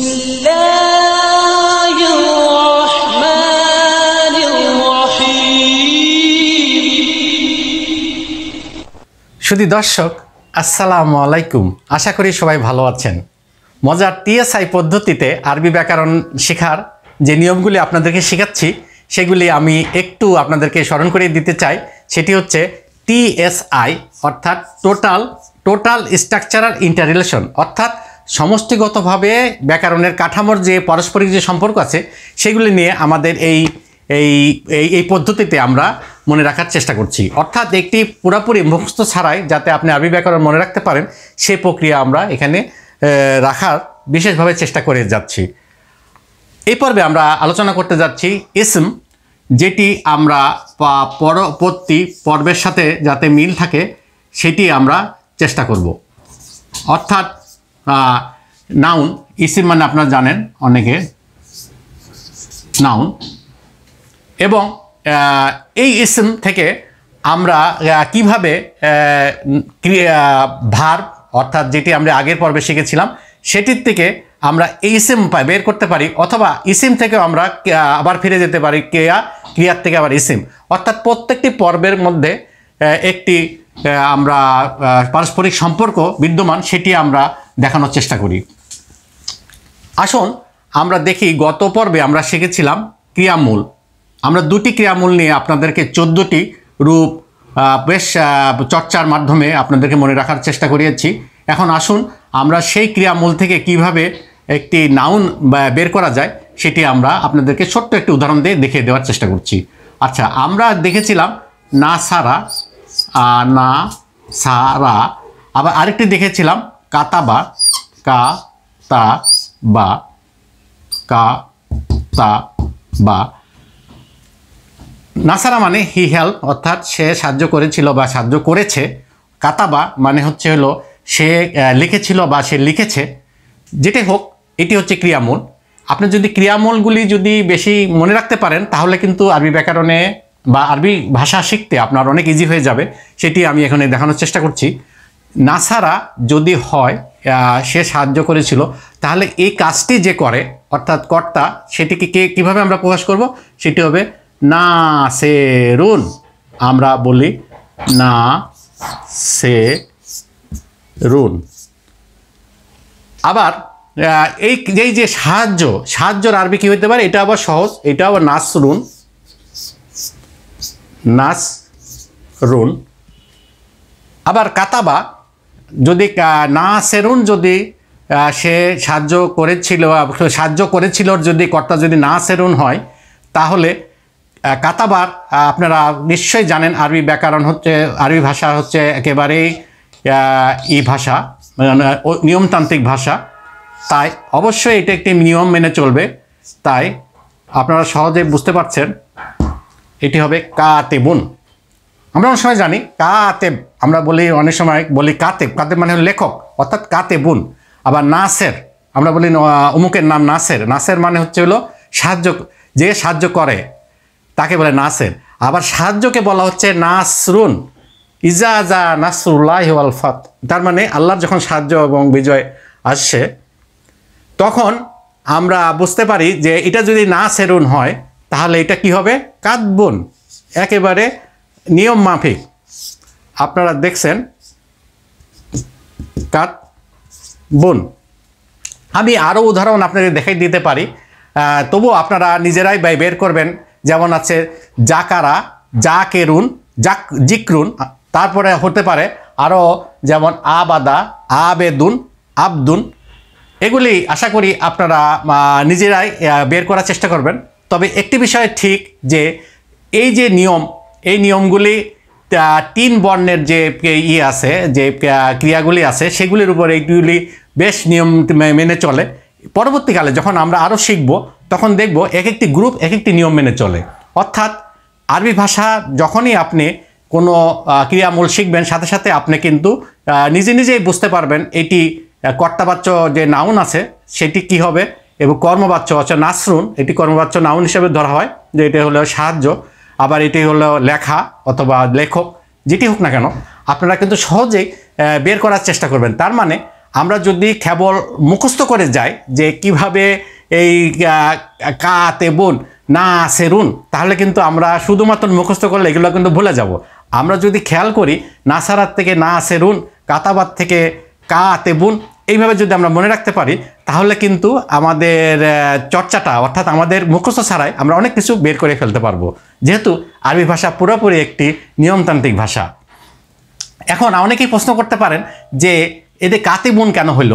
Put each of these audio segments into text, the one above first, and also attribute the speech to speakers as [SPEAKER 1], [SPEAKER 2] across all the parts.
[SPEAKER 1] শুধু দর্শক আসসালামু আলাইকুম আশা করি সবাই ভালো আছেন মজার টিএসআই পদ্ধতিতে আরবি ব্যাকরণ শেখার যে নিয়মগুলি আপনাদেরকে শেখাচ্ছি সেগুলি আমি একটু আপনাদেরকে স্মরণ করে দিতে চাই সেটি হচ্ছে টিএসআই অর্থাৎ টোটাল টোটাল স্ট্রাকচারাল ইন্টারিলেশন অর্থাৎ সমষ্টিগতভাবে ব্যাকরণের কাঠামোর যে পারস্পরিক যে সম্পর্ক আছে সেগুলি নিয়ে আমাদের এই এই এই পদ্ধতিতে আমরা মনে রাখার চেষ্টা করছি অর্থাৎ একটি পুরাপুরি মুখস্থ ছাড়াই যাতে আপনি আরবি ব্যাকরণ মনে রাখতে পারেন সে প্রক্রিয়া আমরা এখানে রাখার বিশেষভাবে চেষ্টা করে যাচ্ছি এই পর্বে আমরা আলোচনা করতে যাচ্ছি ইসম যেটি আমরা পরবর্তী পর্বের সাথে যাতে মিল থাকে সেটি আমরা চেষ্টা করব অর্থাৎ নাউন ইসিম মানে আপনারা জানেন অনেকে নাউন এবং এই ইসিম থেকে আমরা কিভাবে ভার অর্থাৎ যেটি আমরা আগের পর্বে শিখেছিলাম সেটির থেকে আমরা ইসিম বের করতে পারি অথবা ইসিম থেকেও আমরা আবার ফিরে যেতে পারি ক্রিয়া ক্রিয়ার থেকে আবার ইসিম অর্থাৎ প্রত্যেকটি পর্বের মধ্যে একটি আমরা পারস্পরিক সম্পর্ক বিদ্যমান সেটি আমরা দেখানোর চেষ্টা করি আসুন আমরা দেখি গত পর্বে আমরা শিখেছিলাম ক্রিয়ামূল আমরা দুটি ক্রিয়ামূল নিয়ে আপনাদেরকে চোদ্দোটি রূপ বেশ চর্চার মাধ্যমে আপনাদেরকে মনে রাখার চেষ্টা করিয়েছি এখন আসুন আমরা সেই ক্রিয়ামূল থেকে কিভাবে একটি নাউন বের করা যায় সেটি আমরা আপনাদেরকে ছোট্ট একটি উদাহরণ দিয়ে দেখিয়ে দেওয়ার চেষ্টা করছি আচ্ছা আমরা দেখেছিলাম না সারা না সারা আবার আরেকটি দেখেছিলাম কাতাবা কা তা বা কা তা বা নাসারা মানে হি হেল্প অর্থাৎ সে সাহায্য করেছিল বা সাহায্য করেছে কাতাবা মানে হচ্ছে হলো সে লিখেছিল বা সে লিখেছে যেটাই হোক এটি হচ্ছে ক্রিয়ামূল আপনি যদি ক্রিয়ামূলগুলি যদি বেশি মনে রাখতে পারেন তাহলে কিন্তু আরবি ব্যাকরণে বা আরবি ভাষা শিখতে আপনার অনেক ইজি হয়ে যাবে সেটি আমি এখানে দেখানোর চেষ্টা করছি নাসারা যদি হয় সে সাহায্য করেছিল তাহলে এই কাজটি যে করে অর্থাৎ কর্তা সেটিকে কে কীভাবে আমরা প্রকাশ করব সেটি হবে না সে রুন আমরা বলি না সে রুন আবার এই যেই যে সাহায্য সাহায্যর আরবি কী হইতে পারে এটা আবার সহজ এটা আবার নাস রুন নাস রুন আবার কাতাবা যদি না সেরুন যদি সে সাহায্য করেছিল সাহায্য করেছিল যদি কর্তা যদি না সেরুন হয় তাহলে কাতাবার আপনারা নিশ্চয়ই জানেন আরবি ব্যাকরণ হচ্ছে আরবি ভাষা হচ্ছে একেবারেই ই ভাষা মানে, নিয়মতান্ত্রিক ভাষা তাই অবশ্যই এটা একটি নিয়ম মেনে চলবে তাই আপনারা সহজে বুঝতে পারছেন এটি হবে কাতেবুন আমরা অনেক সময় জানি কাতেব আমরা বলি অনেক সময় বলি কাতেব কাতেব মানে লেখক অর্থাৎ কাতেবুন আবার নাসের আমরা বলি অমুকের নাম নাসের নাসের মানে হচ্ছে হলো সাহায্য যে সাহায্য করে তাকে বলে নাসের আবার সাহায্যকে বলা হচ্ছে নাসরুন ইজাজা নাসরুল্লাহ আল ফাত তার মানে আল্লাহর যখন সাহায্য এবং বিজয় আসছে তখন আমরা বুঝতে পারি যে এটা যদি না সেরুন হয় তাহলে এটা কি হবে কাতবুন একেবারে নিয়ম মাফিক আপনারা দেখছেন কাত বোন আমি আরও উদাহরণ আপনাদের দেখাই দিতে পারি তবু আপনারা নিজেরাই ব্যয় বের করবেন যেমন আছে জাকারা যা কেরুন জাক জিকরুন তারপরে হতে পারে আরও যেমন আবাদা আবেদুন আবদুন এগুলি আশা করি আপনারা নিজেরাই বের করার চেষ্টা করবেন তবে একটি বিষয় ঠিক যে এই যে নিয়ম এই নিয়মগুলি তিন বর্ণের যে ই আছে যে ক্রিয়াগুলি আছে সেগুলির উপর এইগুলি বেশ নিয়ম মেনে চলে পরবর্তীকালে যখন আমরা আরও শিখব তখন দেখব এক একটি গ্রুপ এক একটি নিয়ম মেনে চলে অর্থাৎ আরবি ভাষা যখনই আপনি কোনো ক্রিয়ামূল শিখবেন সাথে সাথে আপনি কিন্তু নিজে নিজেই বুঝতে পারবেন এটি কর্তাবাচ্য যে নাউন আছে সেটি কি হবে এবং কর্মবাচ্য আছে নাসরুন এটি কর্মবাচ্য নাউন হিসেবে ধরা হয় যে এটা হলো সাহায্য আবার এটি হলো লেখা অথবা লেখক যেটি হোক না কেন আপনারা কিন্তু সহজেই বের করার চেষ্টা করবেন তার মানে আমরা যদি কেবল মুখস্থ করে যাই যে কিভাবে এই কাতে বোন না সেরুন রুন তাহলে কিন্তু আমরা শুধুমাত্র মুখস্থ করলে এগুলো কিন্তু ভুলে যাব আমরা যদি খেয়াল করি না সারার থেকে না সেরুন রুন থেকে কাতে বোন এইভাবে যদি আমরা মনে রাখতে পারি তাহলে কিন্তু আমাদের চর্চাটা অর্থাৎ আমাদের মুখস্থ ছাড়াই আমরা অনেক কিছু বের করে ফেলতে পারবো যেহেতু আরবি ভাষা পুরোপুরি একটি নিয়মতান্ত্রিক ভাষা এখন অনেকেই প্রশ্ন করতে পারেন যে এতে কাতিবুন কেন হইল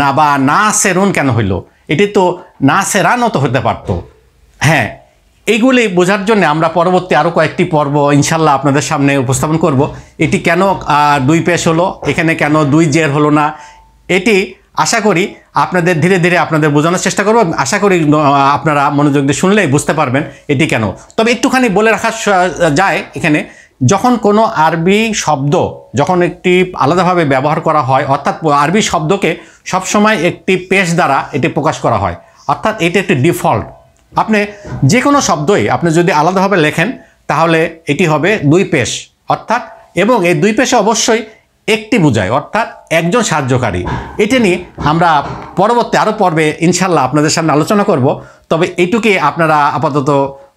[SPEAKER 1] না বা না সেরুন কেন হইল এটি তো না সেরানও তো হতে পারত হ্যাঁ এইগুলি বোঝার জন্য আমরা পরবর্তী আরও কয়েকটি পর্ব ইনশাল্লাহ আপনাদের সামনে উপস্থাপন করব এটি কেন দুই পেশ হলো এখানে কেন দুই জের হলো না এটি আশা করি আপনাদের ধীরে ধীরে আপনাদের বোঝানোর চেষ্টা করব আশা করি আপনারা মনোযোগ দিয়ে শুনলেই বুঝতে পারবেন এটি কেন তবে একটুখানি বলে রাখা যায় এখানে যখন কোনো আরবি শব্দ যখন একটি আলাদাভাবে ব্যবহার করা হয় অর্থাৎ আরবি শব্দকে সবসময় একটি পেশ দ্বারা এটি প্রকাশ করা হয় অর্থাৎ এটি একটি ডিফল্ট আপনি যে কোনো শব্দই আপনি যদি আলাদাভাবে লেখেন তাহলে এটি হবে দুই পেশ অর্থাৎ এবং এই দুই পেশে অবশ্যই একটি বুঝায় অর্থাৎ একজন সাহায্যকারী এটা নিয়ে আমরা পরবর্তী আরও পর্বে ইনশাল্লাহ আপনাদের সামনে আলোচনা করব তবে এইটুকুই আপনারা আপাতত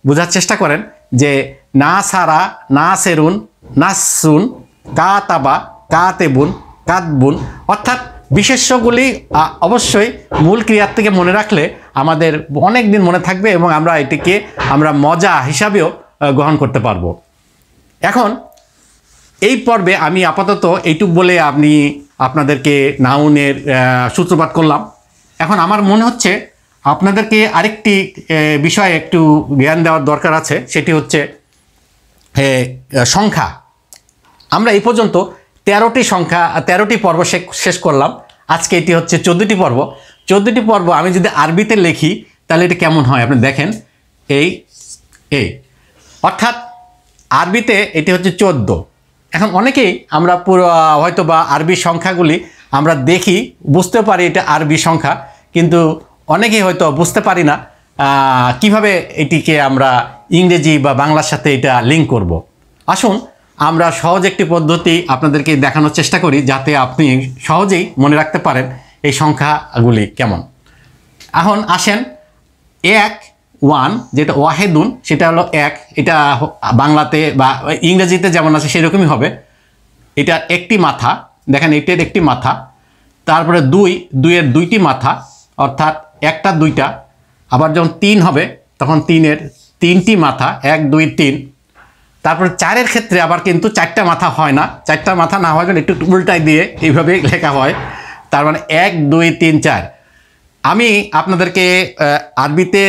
[SPEAKER 1] বোঝার চেষ্টা করেন যে না সারা না সেরুন না সুন কা তাবা কা তেবুন কাতবুন অর্থাৎ বিশেষ্যগুলি অবশ্যই মূল ক্রিয়ার থেকে মনে রাখলে আমাদের অনেক দিন মনে থাকবে এবং আমরা এটিকে আমরা মজা হিসাবেও গ্রহণ করতে পারবো এখন এই পর্বে আমি আপাতত এইটুক বলে আপনি আপনাদেরকে নাউনের সূত্রপাত করলাম এখন আমার মনে হচ্ছে আপনাদেরকে আরেকটি বিষয়ে একটু জ্ঞান দেওয়ার দরকার আছে সেটি হচ্ছে সংখ্যা আমরা এই পর্যন্ত তেরোটি সংখ্যা তেরোটি পর্ব শেষ করলাম আজকে এটি হচ্ছে চোদ্দোটি পর্ব চোদ্দোটি পর্ব আমি যদি আরবিতে লিখি তাহলে এটা কেমন হয় আপনি দেখেন এই এই অর্থাৎ আরবিতে এটি হচ্ছে চোদ্দো এখন অনেকেই আমরা পুরো হয়তো বা আরবি সংখ্যাগুলি আমরা দেখি বুঝতে পারি এটা আরবি সংখ্যা কিন্তু অনেকেই হয়তো বুঝতে পারি না কিভাবে এটিকে আমরা ইংরেজি বা বাংলার সাথে এটা লিঙ্ক করব। আসুন আমরা সহজ একটি পদ্ধতি আপনাদেরকে দেখানোর চেষ্টা করি যাতে আপনি সহজেই মনে রাখতে পারেন এই সংখ্যাগুলি কেমন এখন আসেন এক ওয়ান যেটা ওয়াহেদুন সেটা হলো এক এটা বাংলাতে বা ইংরেজিতে যেমন আছে সেরকমই হবে এটা একটি মাথা দেখেন এটার একটি মাথা তারপরে দুই দুইয়ের দুইটি মাথা অর্থাৎ একটা দুইটা আবার যখন তিন হবে তখন তিনের তিনটি মাথা এক দুই তিন তারপরে চারের ক্ষেত্রে আবার কিন্তু চারটা মাথা হয় না চারটা মাথা না হওয়ার জন্য একটু উল্টাই দিয়ে এইভাবে লেখা হয় তার মানে এক দুই তিন চার আমি আপনাদেরকে আরবিতে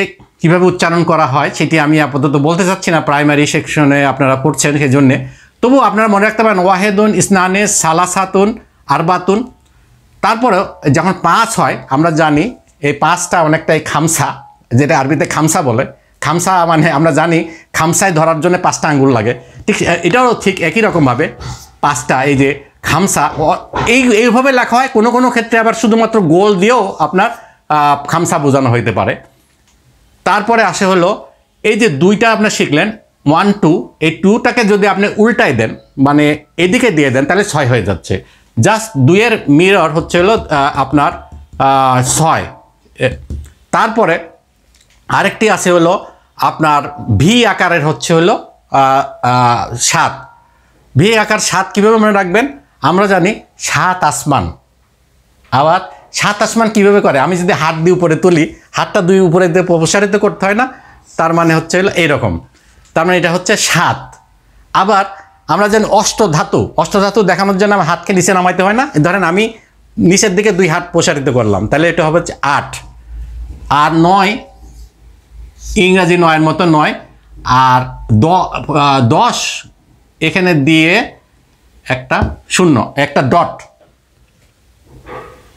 [SPEAKER 1] কিভাবে উচ্চারণ করা হয় সেটি আমি আপাতত বলতে চাচ্ছি না প্রাইমারি সেকশনে আপনারা পড়ছেন সেজন্যে তবু আপনারা মনে রাখতে পারেন ওয়াহেদুন ইসনানে সালাসাতুন আরবাতুন তারপরে যখন পাঁচ হয় আমরা জানি এই পাঁচটা অনেকটাই খামসা যেটা আরবিতে খামসা বলে খামসা মানে আমরা জানি খামসায় ধরার জন্য পাঁচটা আঙ্গুল লাগে ঠিক এটাও ঠিক একই রকমভাবে পাঁচটা এই যে খামসা এই এইভাবে লেখা হয় কোনো কোনো ক্ষেত্রে আবার শুধুমাত্র গোল দিয়েও আপনার খামসা বোঝানো হইতে পারে তারপরে আসে হলো এই যে দুইটা আপনার শিখলেন ওয়ান টু এই টুটাকে যদি আপনি উল্টাই দেন মানে এদিকে দিয়ে দেন তাহলে ছয় হয়ে যাচ্ছে জাস্ট দুইয়ের মিরর হচ্ছে হলো আপনার ছয় তারপরে আরেকটি আছে হলো আপনার ভি আকারের হচ্ছে হলো সাত ভি আকার সাত কীভাবে মনে রাখবেন আমরা জানি সাত আসমান আবার সাত আসমান কীভাবে করে আমি যদি হাত দিয়ে উপরে তুলি হাতটা দুই উপরে দিয়ে প্রসারিত করতে হয় না তার মানে হচ্ছে হলো এইরকম তার মানে এটা হচ্ছে সাত আবার আমরা যেন অষ্টধাতু অষ্টধাতু দেখানোর জন্য আমার হাতকে নিচে নামাইতে হয় না ধরেন আমি নিচের দিকে দুই হাত প্রসারিত করলাম তাহলে এটা হবে হচ্ছে আট আর নয় ইংরাজি নয়ের মতো নয় আর দশ এখানে দিয়ে একটা শূন্য একটা ডট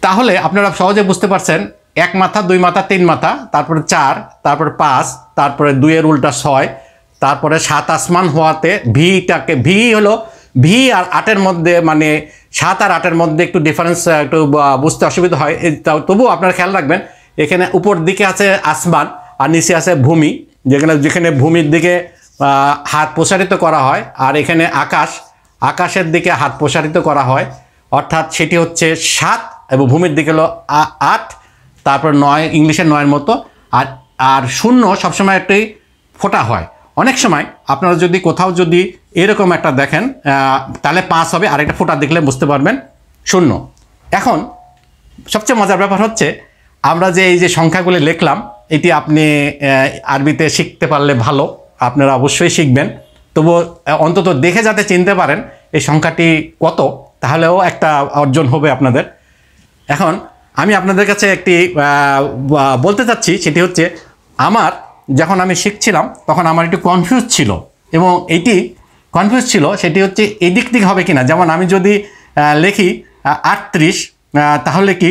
[SPEAKER 1] তাহলে আপনারা সহজে বুঝতে পারছেন এক মাথা দুই মাথা তিন মাথা তারপরে চার তারপরে পাঁচ তারপরে দুইয়ের উল্টা ছয় তারপরে সাত আসমান হওয়াতে ভিটাকে ভি হলো ভি আর আটের মধ্যে মানে সাত আর আটের মধ্যে একটু ডিফারেন্স একটু বুঝতে অসুবিধা হয় তবুও আপনারা খেয়াল রাখবেন এখানে উপর দিকে আছে আসমান আর নিচে আছে ভূমি যেখানে যেখানে ভূমির দিকে হাত প্রসারিত করা হয় আর এখানে আকাশ আকাশের দিকে হাত প্রসারিত করা হয় অর্থাৎ সেটি হচ্ছে সাত এবং ভূমির দিকে হলো আট তারপর নয় ইংলিশের নয়ের মতো আর আর শূন্য সবসময় একটি ফোটা হয় অনেক সময় আপনারা যদি কোথাও যদি এরকম একটা দেখেন তাহলে পাঁচ হবে আর একটা ফোটা দেখলে বুঝতে পারবেন শূন্য এখন সবচেয়ে মজার ব্যাপার হচ্ছে আমরা যে এই যে সংখ্যাগুলি লিখলাম এটি আপনি আরবিতে শিখতে পারলে ভালো আপনারা অবশ্যই শিখবেন তবু অন্তত দেখে যাতে চিনতে পারেন এই সংখ্যাটি কত তাহলেও একটা অর্জন হবে আপনাদের এখন আমি আপনাদের কাছে একটি বলতে চাচ্ছি সেটি হচ্ছে আমার যখন আমি শিখছিলাম তখন আমার একটু কনফিউজ ছিল এবং এটি কনফিউজ ছিল সেটি হচ্ছে এদিক দিক হবে কি না যেমন আমি যদি লেখি আটত্রিশ তাহলে কি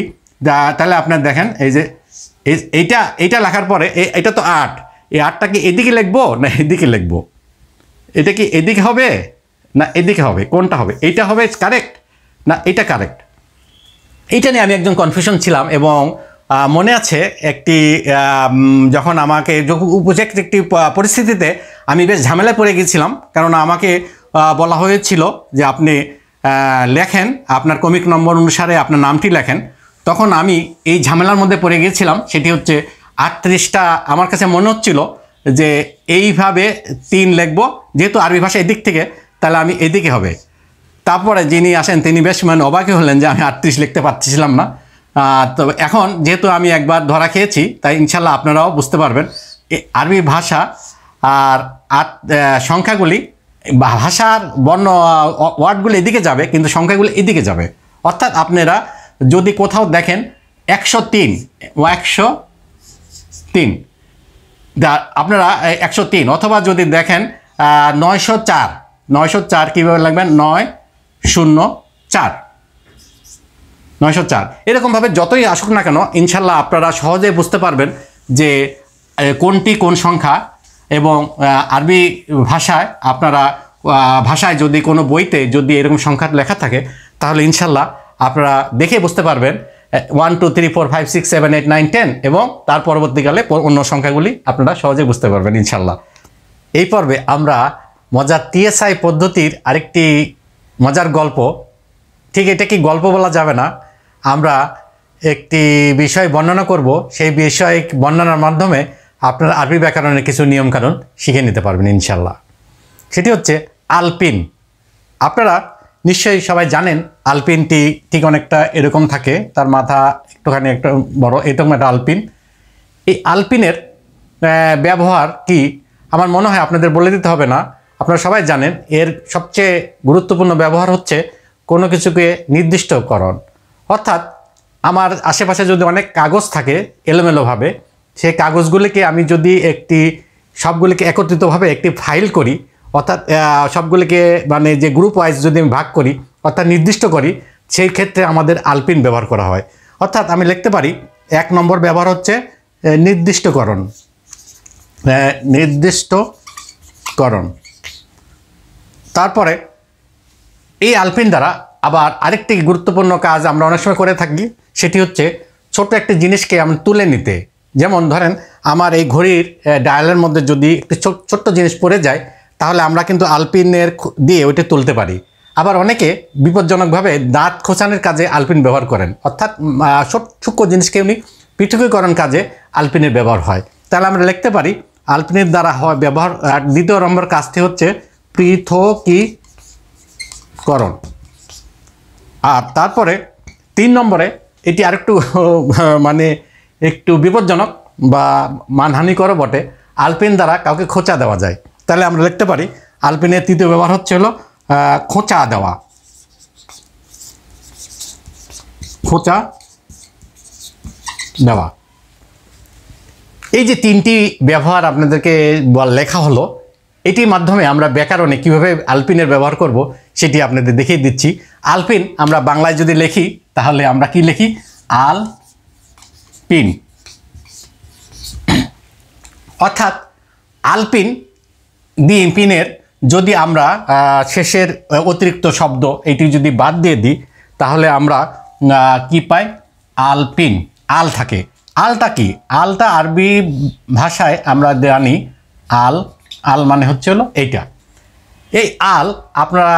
[SPEAKER 1] তাহলে আপনার দেখেন এই যে এইটা এইটা লেখার পরে এটা তো আট এই আটটা কি এদিকে লিখবো না এদিকে লিখবো এটা কি এদিকে হবে না এদিকে হবে কোনটা হবে এইটা হবে কারেক্ট না এটা কারেক্ট এইটা নিয়ে আমি একজন কনফিউশন ছিলাম এবং মনে আছে একটি যখন আমাকে উপজেক্ট একটি পরিস্থিতিতে আমি বেশ ঝামেলায় পড়ে গেছিলাম কারণ আমাকে বলা হয়েছিল যে আপনি লেখেন আপনার কমিক নম্বর অনুসারে আপনার নামটি লেখেন তখন আমি এই ঝামেলার মধ্যে পড়ে গিয়েছিলাম সেটি হচ্ছে আটত্রিশটা আমার কাছে মনে হচ্ছিল যে এইভাবে তিন লিখব যেহেতু আরবি ভাষা এদিক থেকে তাহলে আমি এদিকে হবে তারপরে যিনি আসেন তিনি বেশ মানে অবাকি হলেন যে আমি আটত্রিশ লিখতে পারতেছিলাম না তো এখন যেহেতু আমি একবার ধরা খেয়েছি তাই ইনশাল্লাহ আপনারাও বুঝতে পারবেন আরবি ভাষা আর আট সংখ্যাগুলি ভাষার বর্ণ ওয়ার্ডগুলো এদিকে যাবে কিন্তু সংখ্যাগুলি এদিকে যাবে অর্থাৎ আপনারা যদি কোথাও দেখেন একশো তিন একশো তিন আপনারা একশো তিন অথবা যদি দেখেন নয়শো চার নয়শো চার কীভাবে লাগবেন নয় শূন্য চার নয়শো চার এরকমভাবে যতই আসুক না কেন ইনশাল্লাহ আপনারা সহজে বুঝতে পারবেন যে কোনটি কোন সংখ্যা এবং আরবি ভাষায় আপনারা ভাষায় যদি কোনো বইতে যদি এরকম সংখ্যা লেখা থাকে তাহলে ইনশাল্লাহ আপনারা দেখে বুঝতে পারবেন one two three four five six seven eight nine ten এবং তার পরবর্তীকালে অন্য সংখ্যাগুলি আপনারা সহজে বুঝতে পারবেন ইনশাল্লাহ এই পর্বে আমরা মজার টিএসআই পদ্ধতির আরেকটি মজার গল্প ঠিক এটা কি গল্প বলা যাবে না আমরা একটি বিষয় বর্ণনা করব সেই বিষয় বর্ণনার মাধ্যমে আপনার আরবি ব্যাকরণের কিছু নিয়মকানুন শিখে নিতে পারবেন ইনশাল্লাহ সেটি হচ্ছে আলপিন আপনারা নিশ্চয়ই সবাই জানেন আলপিনটি ঠিক অনেকটা এরকম থাকে তার মাথা একটুখানি একটা বড় এরকম একটা আলপিন এই আলপিনের ব্যবহার কি আমার মনে হয় আপনাদের বলে দিতে হবে না আপনারা সবাই জানেন এর সবচেয়ে গুরুত্বপূর্ণ ব্যবহার হচ্ছে কোনো কিছুকে নির্দিষ্টকরণ অর্থাৎ আমার আশেপাশে যদি অনেক কাগজ থাকে এলোমেলোভাবে সেই কাগজগুলিকে আমি যদি একটি সবগুলিকে একত্রিতভাবে একটি ফাইল করি অর্থাৎ সবগুলিকে মানে যে গ্রুপ ওয়াইজ যদি আমি ভাগ করি অর্থাৎ নির্দিষ্ট করি সেই ক্ষেত্রে আমাদের আলপিন ব্যবহার করা হয় অর্থাৎ আমি লিখতে পারি এক নম্বর ব্যবহার হচ্ছে নির্দিষ্টকরণ নির্দিষ্টকরণ তারপরে এই আলপিন দ্বারা আবার আরেকটি গুরুত্বপূর্ণ কাজ আমরা অনেক সময় করে থাকি সেটি হচ্ছে ছোট একটি জিনিসকে আমি তুলে নিতে যেমন ধরেন আমার এই ঘড়ির ডায়ালের মধ্যে যদি একটি ছোট্ট জিনিস পড়ে যায় তাহলে আমরা কিন্তু আলপিনের দিয়ে ওইটা তুলতে পারি আবার অনেকে বিপজ্জনকভাবে দাঁত খোঁচানোর কাজে আলপিন ব্যবহার করেন অর্থাৎ সূক্ষ্ম জিনিসকে উনি পৃথকীকরণ কাজে আলপিনের ব্যবহার হয় তাহলে আমরা লিখতে পারি আলপিনের দ্বারা হয় ব্যবহার দ্বিতীয় নম্বর কাজটি হচ্ছে পৃথকীকরণ আর তারপরে তিন নম্বরে এটি আরেকটু মানে একটু বিপজ্জনক বা মানহানিকরও বটে আলপিন দ্বারা কাউকে খোঁচা দেওয়া যায় তাহলে আমরা লিখতে পারি আলপিনের তৃতীয় ব্যবহার হচ্ছে হলো খোঁচা দেওয়া খোঁচা দেওয়া এই যে তিনটি ব্যবহার আপনাদেরকে লেখা হলো এটির মাধ্যমে আমরা ব্যাকরণে কিভাবে আলপিনের ব্যবহার করব সেটি আপনাদের দেখিয়ে দিচ্ছি আলপিন আমরা বাংলায় যদি লিখি তাহলে আমরা কি লিখি আল পিন অর্থাৎ আলপিন দি পিনের যদি আমরা শেষের অতিরিক্ত শব্দ এটি যদি বাদ দিয়ে দিই তাহলে আমরা কি পাই আলপিন আল থাকে আলটা কি আলটা আরবি ভাষায় আমরা জানি আল আল মানে হচ্ছে হলো এইটা এই আল আপনারা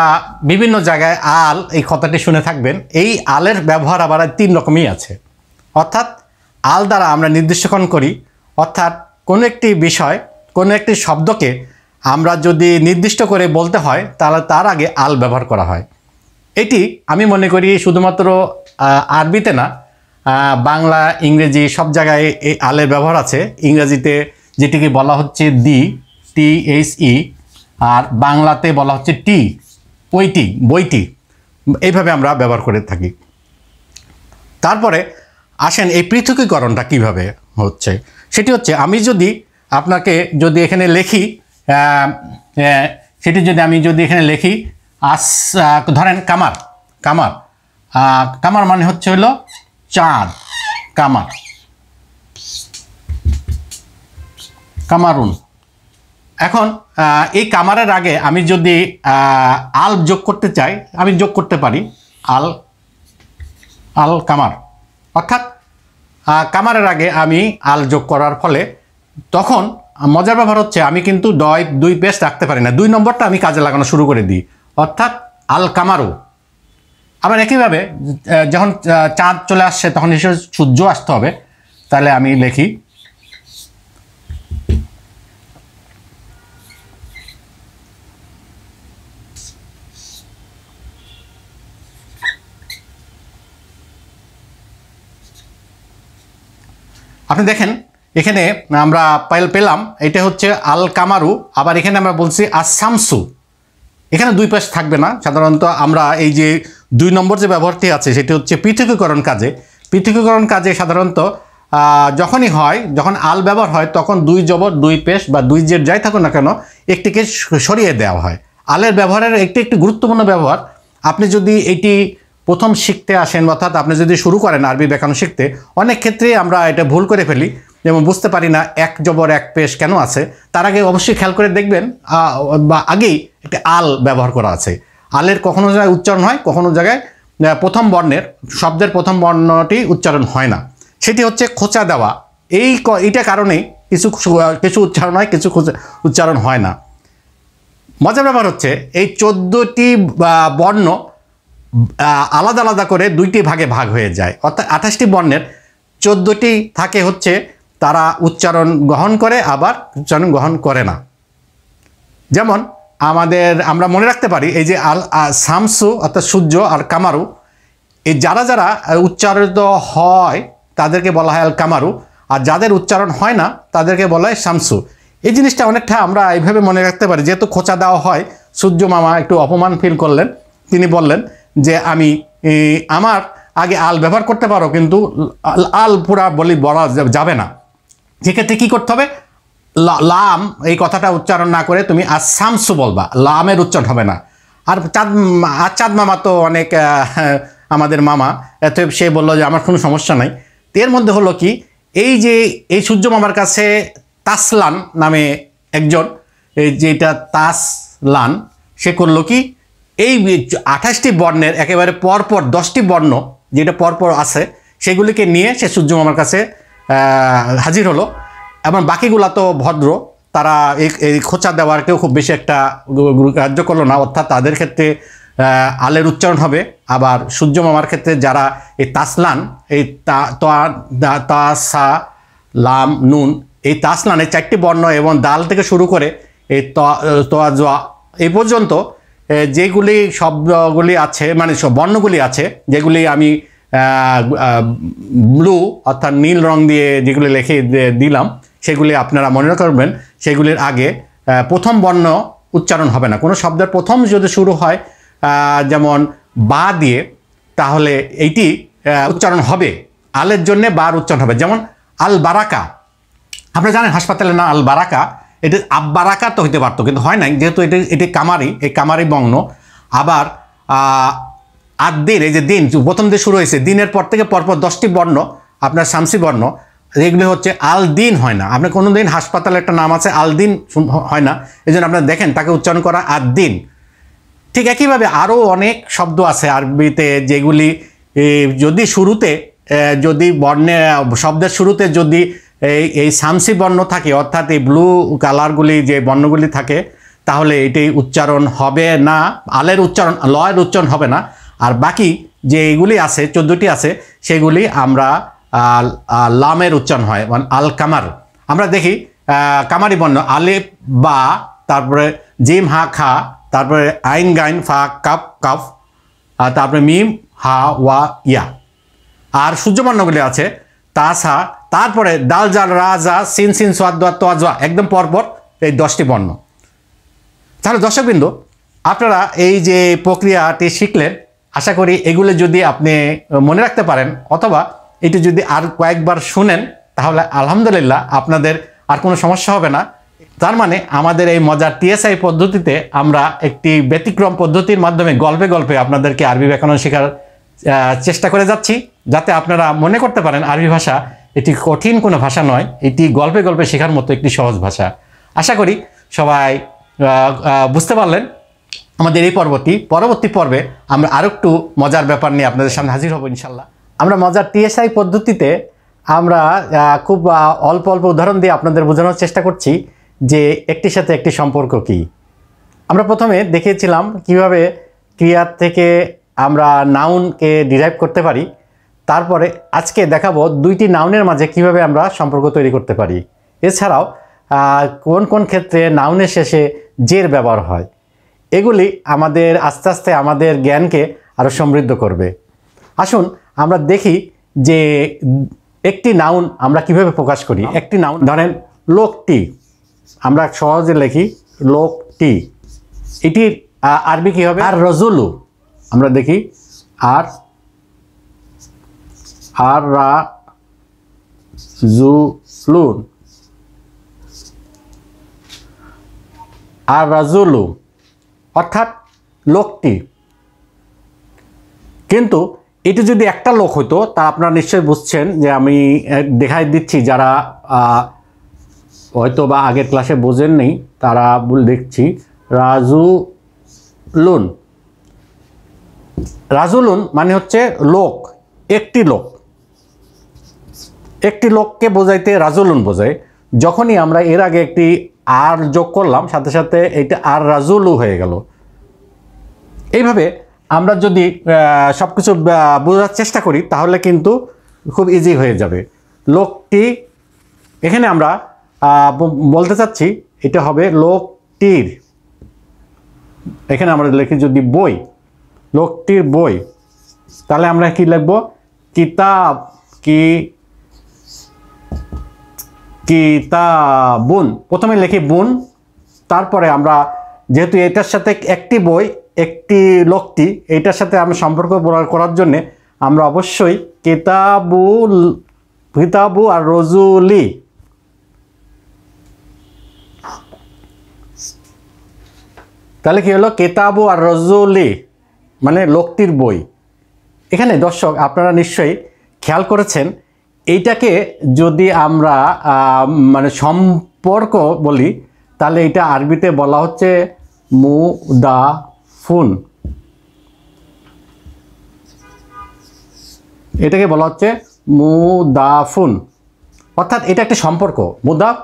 [SPEAKER 1] বিভিন্ন জায়গায় আল এই কথাটি শুনে থাকবেন এই আলের ব্যবহার আবার তিন রকমই আছে অর্থাৎ আল দ্বারা আমরা নির্দিষ্টকরণ করি অর্থাৎ কোনো একটি বিষয় কোনো একটি শব্দকে আমরা যদি নির্দিষ্ট করে বলতে হয় তাহলে তার আগে আল ব্যবহার করা হয় এটি আমি মনে করি শুধুমাত্র আরবিতে না বাংলা ইংরেজি সব জায়গায় এই আলের ব্যবহার আছে ইংরেজিতে যেটিকে বলা হচ্ছে দি টি ই আর বাংলাতে বলা হচ্ছে টি ওইটি বইটি এইভাবে আমরা ব্যবহার করে থাকি তারপরে আসেন এই পৃথকীকরণটা কিভাবে হচ্ছে সেটি হচ্ছে আমি যদি আপনাকে যদি এখানে লেখি সেটি যদি আমি যদি এখানে লেখি আস ধরেন কামার কামার কামার মানে হচ্ছে হলো চাঁদ কামার কামারুন এখন এই কামারের আগে আমি যদি আল যোগ করতে চাই আমি যোগ করতে পারি আল আল কামার অর্থাৎ কামারের আগে আমি আল যোগ করার ফলে তখন মজার ব্যাপার হচ্ছে আমি কিন্তু দয় দুই পেস্ট রাখতে পারি না দুই নম্বরটা আমি কাজে লাগানো শুরু করে দিই অর্থাৎ আল কামারও আবার একইভাবে যখন চাঁদ চলে আসছে তখন হিসেবে সূর্য আসতে হবে তাহলে আমি লিখি আপনি দেখেন এখানে আমরা পাইল পেলাম এটা হচ্ছে আল কামারু আবার এখানে আমরা বলছি আসামসু এখানে দুই পাশ থাকবে না সাধারণত আমরা এই যে দুই নম্বর যে ব্যবহারটি আছে সেটি হচ্ছে পৃথকীকরণ কাজে পৃথকীকরণ কাজে সাধারণত যখনই হয় যখন আল ব্যবহার হয় তখন দুই জবর দুই পেশ বা দুই জের যাই থাকুক না কেন একটিকে সরিয়ে দেওয়া হয় আলের ব্যবহারের একটি একটি গুরুত্বপূর্ণ ব্যবহার আপনি যদি এটি প্রথম শিখতে আসেন অর্থাৎ আপনি যদি শুরু করেন আরবি ব্যাকরণ শিখতে অনেক ক্ষেত্রে আমরা এটা ভুল করে ফেলি যেমন বুঝতে পারি না এক জবর এক পেশ কেন আছে তার আগে অবশ্যই খেয়াল করে দেখবেন বা আগেই একটি আল ব্যবহার করা আছে আলের কখনো জায়গায় উচ্চারণ হয় কখনো জায়গায় প্রথম বর্ণের শব্দের প্রথম বর্ণটি উচ্চারণ হয় না সেটি হচ্ছে খোঁচা দেওয়া এই এইটা কারণে কিছু কিছু উচ্চারণ হয় কিছু উচ্চারণ হয় না মজার ব্যাপার হচ্ছে এই চোদ্দোটি বর্ণ আলাদা আলাদা করে দুইটি ভাগে ভাগ হয়ে যায় অর্থাৎ আঠাশটি বর্ণের চোদ্দোটি থাকে হচ্ছে তারা উচ্চারণ গ্রহণ করে আবার উচ্চারণ গ্রহণ করে না যেমন আমাদের আমরা মনে রাখতে পারি এই যে আল সামসু অর্থাৎ সূর্য আর কামারু এই যারা যারা উচ্চারিত হয় তাদেরকে বলা হয় আল কামারু আর যাদের উচ্চারণ হয় না তাদেরকে বলা হয় শামসু এই জিনিসটা অনেকটা আমরা এইভাবে মনে রাখতে পারি যেহেতু খোঁচা দেওয়া হয় সূর্য মামা একটু অপমান ফিল করলেন তিনি বললেন যে আমি আমার আগে আল ব্যবহার করতে পারো কিন্তু আল পুরা বলি বলা যাবে না সেক্ষেত্রে কী করতে হবে লাম এই কথাটা উচ্চারণ না করে তুমি শামসু বলবা লামের উচ্চারণ হবে না আর চাঁদ আর চাঁদ মামা তো অনেক আমাদের মামা এত সে বললো যে আমার কোনো সমস্যা নাই এর মধ্যে হলো কি এই যে এই সূর্য মামার কাছে তাসলান নামে একজন যেটা তাসলান সে করলো কি এই আঠাশটি বর্ণের একেবারে পরপর দশটি বর্ণ যেটা পরপর আছে সেগুলিকে নিয়ে সে সূর্য মামার কাছে হাজির হলো এবং বাকিগুলা তো ভদ্র তারা এই খোঁচা দেওয়ার কেউ খুব বেশি একটা গ্রাহ্য করলো না অর্থাৎ তাদের ক্ষেত্রে আলের উচ্চারণ হবে আবার সূর্য মামার ক্ষেত্রে যারা এই তাসলান এই তা সা লাম নুন এই তাসলানের চারটি বর্ণ এবং দাল থেকে শুরু করে এই তোয়া জোয়া এই পর্যন্ত যেগুলি শব্দগুলি আছে মানে বর্ণগুলি আছে যেগুলি আমি ব্লু অর্থাৎ নীল রং দিয়ে যেগুলি লিখে দিলাম সেগুলি আপনারা মনে করবেন সেগুলির আগে প্রথম বর্ণ উচ্চারণ হবে না কোনো শব্দের প্রথম যদি শুরু হয় যেমন বা দিয়ে তাহলে এইটি উচ্চারণ হবে আলের জন্যে বার উচ্চারণ হবে যেমন আল বারাকা আপনারা জানেন হাসপাতালের নাম আল বারাকা এটা আব্বা তো হইতে পারতো কিন্তু হয় নাই যেহেতু এটি এটি কামারি এই কামারি বর্ণ আবার দিন এই যে দিন প্রথম দিয়ে শুরু হয়েছে দিনের পর থেকে পরপর দশটি বর্ণ আপনার শামসি বর্ণ এগুলি হচ্ছে আল দিন হয় না আপনার কোনো দিন হাসপাতালে একটা নাম আছে আল দিন হয় না এই জন্য আপনারা দেখেন তাকে উচ্চারণ করা আর দিন ঠিক একইভাবে আরও অনেক শব্দ আছে আরবিতে যেগুলি যদি শুরুতে যদি বর্ণে শব্দের শুরুতে যদি এই এই শামসি বর্ণ থাকে অর্থাৎ এই ব্লু কালারগুলি যে বর্ণগুলি থাকে তাহলে এটি উচ্চারণ হবে না আলের উচ্চারণ লয়ের উচ্চারণ হবে না আর বাকি যে এইগুলি আছে চোদ্দোটি আছে সেগুলি আমরা লামের উচ্চারণ হয় মানে আল কামার আমরা দেখি কামারি বর্ণ আলে বা তারপরে জিম হা খা তারপরে আইন গাইন ফা কাপ কাফ তারপরে মিম হা ওয়া ইয়া আর সূর্যবর্ণগুলি আছে তাসা তারপরে দাল জাল রাজা সিন সিন সোয়াদা তোয়াজা একদম পরপর এই দশটি বর্ণ তাহলে দর্শকবৃন্দ আপনারা এই যে প্রক্রিয়াটি শিখলেন আশা করি এগুলো যদি আপনি মনে রাখতে পারেন অথবা এটি যদি আর কয়েকবার শুনেন তাহলে আলহামদুলিল্লাহ আপনাদের আর কোনো সমস্যা হবে না তার মানে আমাদের এই মজার টিএসআই পদ্ধতিতে আমরা একটি ব্যতিক্রম পদ্ধতির মাধ্যমে গল্পে গল্পে আপনাদেরকে আরবি ব্যাকরণ শেখার চেষ্টা করে যাচ্ছি যাতে আপনারা মনে করতে পারেন আরবি ভাষা এটি কঠিন কোনো ভাষা নয় এটি গল্পে গল্পে শেখার মতো একটি সহজ ভাষা আশা করি সবাই বুঝতে পারলেন আমাদের এই পর্বটি পরবর্তী পর্বে আমরা আরও একটু মজার ব্যাপার নিয়ে আপনাদের সামনে হাজির হব ইনশাল্লাহ আমরা মজার টিএসআই পদ্ধতিতে আমরা খুব অল্প অল্প উদাহরণ দিয়ে আপনাদের বোঝানোর চেষ্টা করছি যে একটির সাথে একটি সম্পর্ক কি আমরা প্রথমে দেখিয়েছিলাম কিভাবে ক্রিয়ার থেকে আমরা নাউনকে ডিরাইভ করতে পারি তারপরে আজকে দেখাবো দুইটি নাউনের মাঝে কিভাবে আমরা সম্পর্ক তৈরি করতে পারি এছাড়াও কোন কোন ক্ষেত্রে নাউনের শেষে জের ব্যবহার হয় এগুলি আমাদের আস্তে আস্তে আমাদের জ্ঞানকে আরও সমৃদ্ধ করবে আসুন আমরা দেখি যে একটি নাউন আমরা কিভাবে প্রকাশ করি একটি নাউন ধরেন লোকটি আমরা সহজে লেখি লোকটি এটির আরবি কী হবে আর রজুলু আমরা দেখি আর আর রা জু লুন আর রাজুলু অর্থাৎ লোকটি কিন্তু এটি যদি একটা লোক হতো তা আপনারা নিশ্চয়ই বুঝছেন যে আমি দেখাই দিচ্ছি যারা হয়তো বা আগের ক্লাসে বোঝেননি তারা দেখছি রাজু লুন রাজুলুন মানে হচ্ছে লোক একটি লোক একটি লোককে বোঝাইতে রাজুলুন বোঝায় যখনই আমরা এর আগে একটি আর যোগ করলাম সাথে সাথে এটা আর রাজুলু হয়ে গেল এইভাবে আমরা যদি সব কিছু বোঝার চেষ্টা করি তাহলে কিন্তু খুব ইজি হয়ে যাবে লোকটি এখানে আমরা বলতে চাচ্ছি এটা হবে লোকটির এখানে আমরা লিখি যদি বই লোকটির বই তাহলে আমরা কি লিখব কিতাব কি কিতাবুন প্রথমে লিখি বুন তারপরে আমরা যেহেতু এটার সাথে একটি বই একটি লোকটি এইটার সাথে আমি সম্পর্ক করার জন্যে আমরা অবশ্যই কিতাবু কিতাবু আর রজুলি তাহলে কি হলো কিতাবু আর রজুলি মানে লোকটির বই এখানে দর্শক আপনারা নিশ্চয়ই খেয়াল করেছেন এইটাকে যদি আমরা মানে সম্পর্ক বলি তাহলে এটা আরবিতে বলা হচ্ছে মু দা ফুন এটাকে বলা হচ্ছে মু দা ফুন অর্থাৎ এটা একটা সম্পর্ক মুদাফ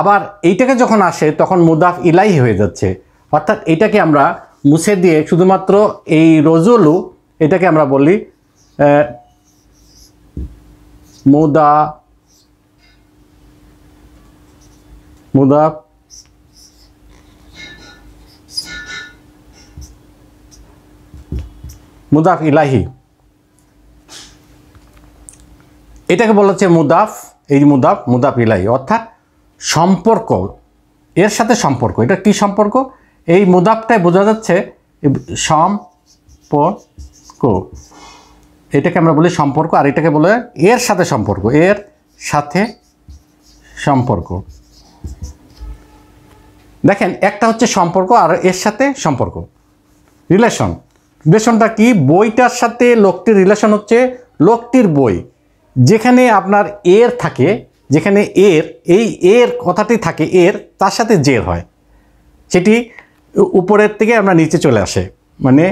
[SPEAKER 1] আবার এইটাকে যখন আসে তখন মুদাফ ইলাই হয়ে যাচ্ছে অর্থাৎ এটাকে আমরা মুছে দিয়ে শুধুমাত্র এই রজলু এটাকে আমরা বলি মুদা মুদা মুদাফ ইলাহি এটাকে বলা হচ্ছে মুদাফ এই মুদাফ মুদাফ ইলাহি অর্থাৎ সম্পর্ক এর সাথে সম্পর্ক এটা কি সম্পর্ক এই মুদাপটায় বোঝা যাচ্ছে সম্পর্ক এটাকে আমরা বলি সম্পর্ক আর এটাকে বলে এর সাথে সম্পর্ক এর সাথে সম্পর্ক দেখেন একটা হচ্ছে সম্পর্ক আর এর সাথে সম্পর্ক রিলেশন রিলেশনটা কি বইটার সাথে লোকটির রিলেশন হচ্ছে লোকটির বই যেখানে আপনার এর থাকে যেখানে এর এই এর কথাটি থাকে এর তার সাথে জের হয় সেটি উপরের থেকে আমরা নিচে চলে আসে মানে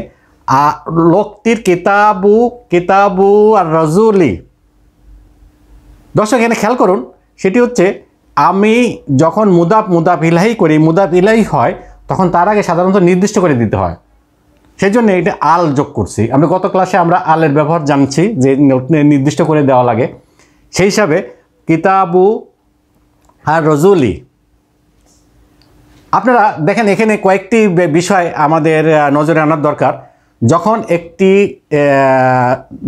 [SPEAKER 1] লোকটির কেতাবু কেতাবু আর রজুলি দর্শক এখানে খেয়াল করুন সেটি হচ্ছে আমি যখন মুদাব মুদাব ইলাহি করি মুদাব ইলাহি হয় তখন তার আগে সাধারণত নির্দিষ্ট করে দিতে হয় সেই জন্য এটা আল যোগ করছি আমরা গত ক্লাসে আমরা আলের ব্যবহার জানছি যে নির্দিষ্ট করে দেওয়া লাগে সেই হিসাবে কিতাবু আর রজুলি আপনারা দেখেন এখানে কয়েকটি বিষয় আমাদের নজরে আনার দরকার যখন একটি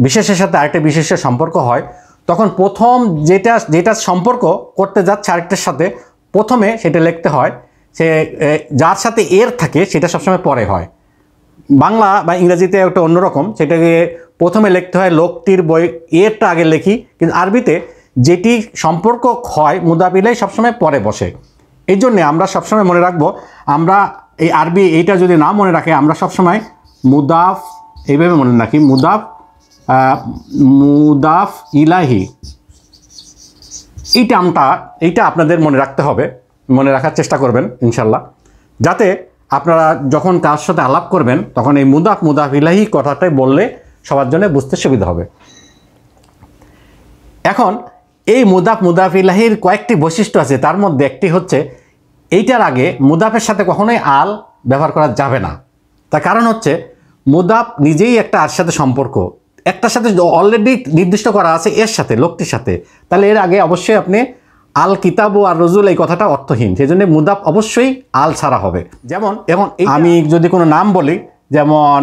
[SPEAKER 1] বিশেষের সাথে আরেকটা বিশেষের সম্পর্ক হয় তখন প্রথম যেটা যেটা সম্পর্ক করতে যাচ্ছে আরেকটার সাথে প্রথমে সেটা লিখতে হয় সে যার সাথে এর থাকে সেটা সবসময় পরে হয় বাংলা বা ইংরেজিতে একটা অন্যরকম সেটাকে প্রথমে লিখতে হয় লোকটির বই এরটা আগে লেখি কিন্তু আরবিতে যেটি সম্পর্ক হয় মুদাবিলাই সবসময় পরে বসে এই জন্যে আমরা সবসময় মনে রাখবো আমরা এই আরবি এইটা যদি না মনে রাখে আমরা সবসময় মুদাফ এইভাবে মনে রাখি মুদাফ মুদাফ ইলাহি এই টার্মটা এইটা আপনাদের মনে রাখতে হবে মনে রাখার চেষ্টা করবেন ইনশাল্লাহ যাতে আপনারা যখন কার সাথে আলাপ করবেন তখন এই মুদাফ মুদাফ ইলাহি কথাটাই বললে সবার জন্য বুঝতে সুবিধা হবে এখন এই মুদাফ মুদাফিল্লাহির কয়েকটি বৈশিষ্ট্য আছে তার মধ্যে একটি হচ্ছে এইটার আগে মুদাফের সাথে কখনোই আল ব্যবহার করা যাবে না তার কারণ হচ্ছে মুদাফ নিজেই একটা আর সাথে সম্পর্ক একটার সাথে অলরেডি নির্দিষ্ট করা আছে এর সাথে লোকটির সাথে তাহলে এর আগে অবশ্যই আপনি আল কিতাব ও আর রজুল এই কথাটা অর্থহীন সেই জন্য মুদাফ অবশ্যই আল ছাড়া হবে যেমন এখন আমি যদি কোনো নাম বলি যেমন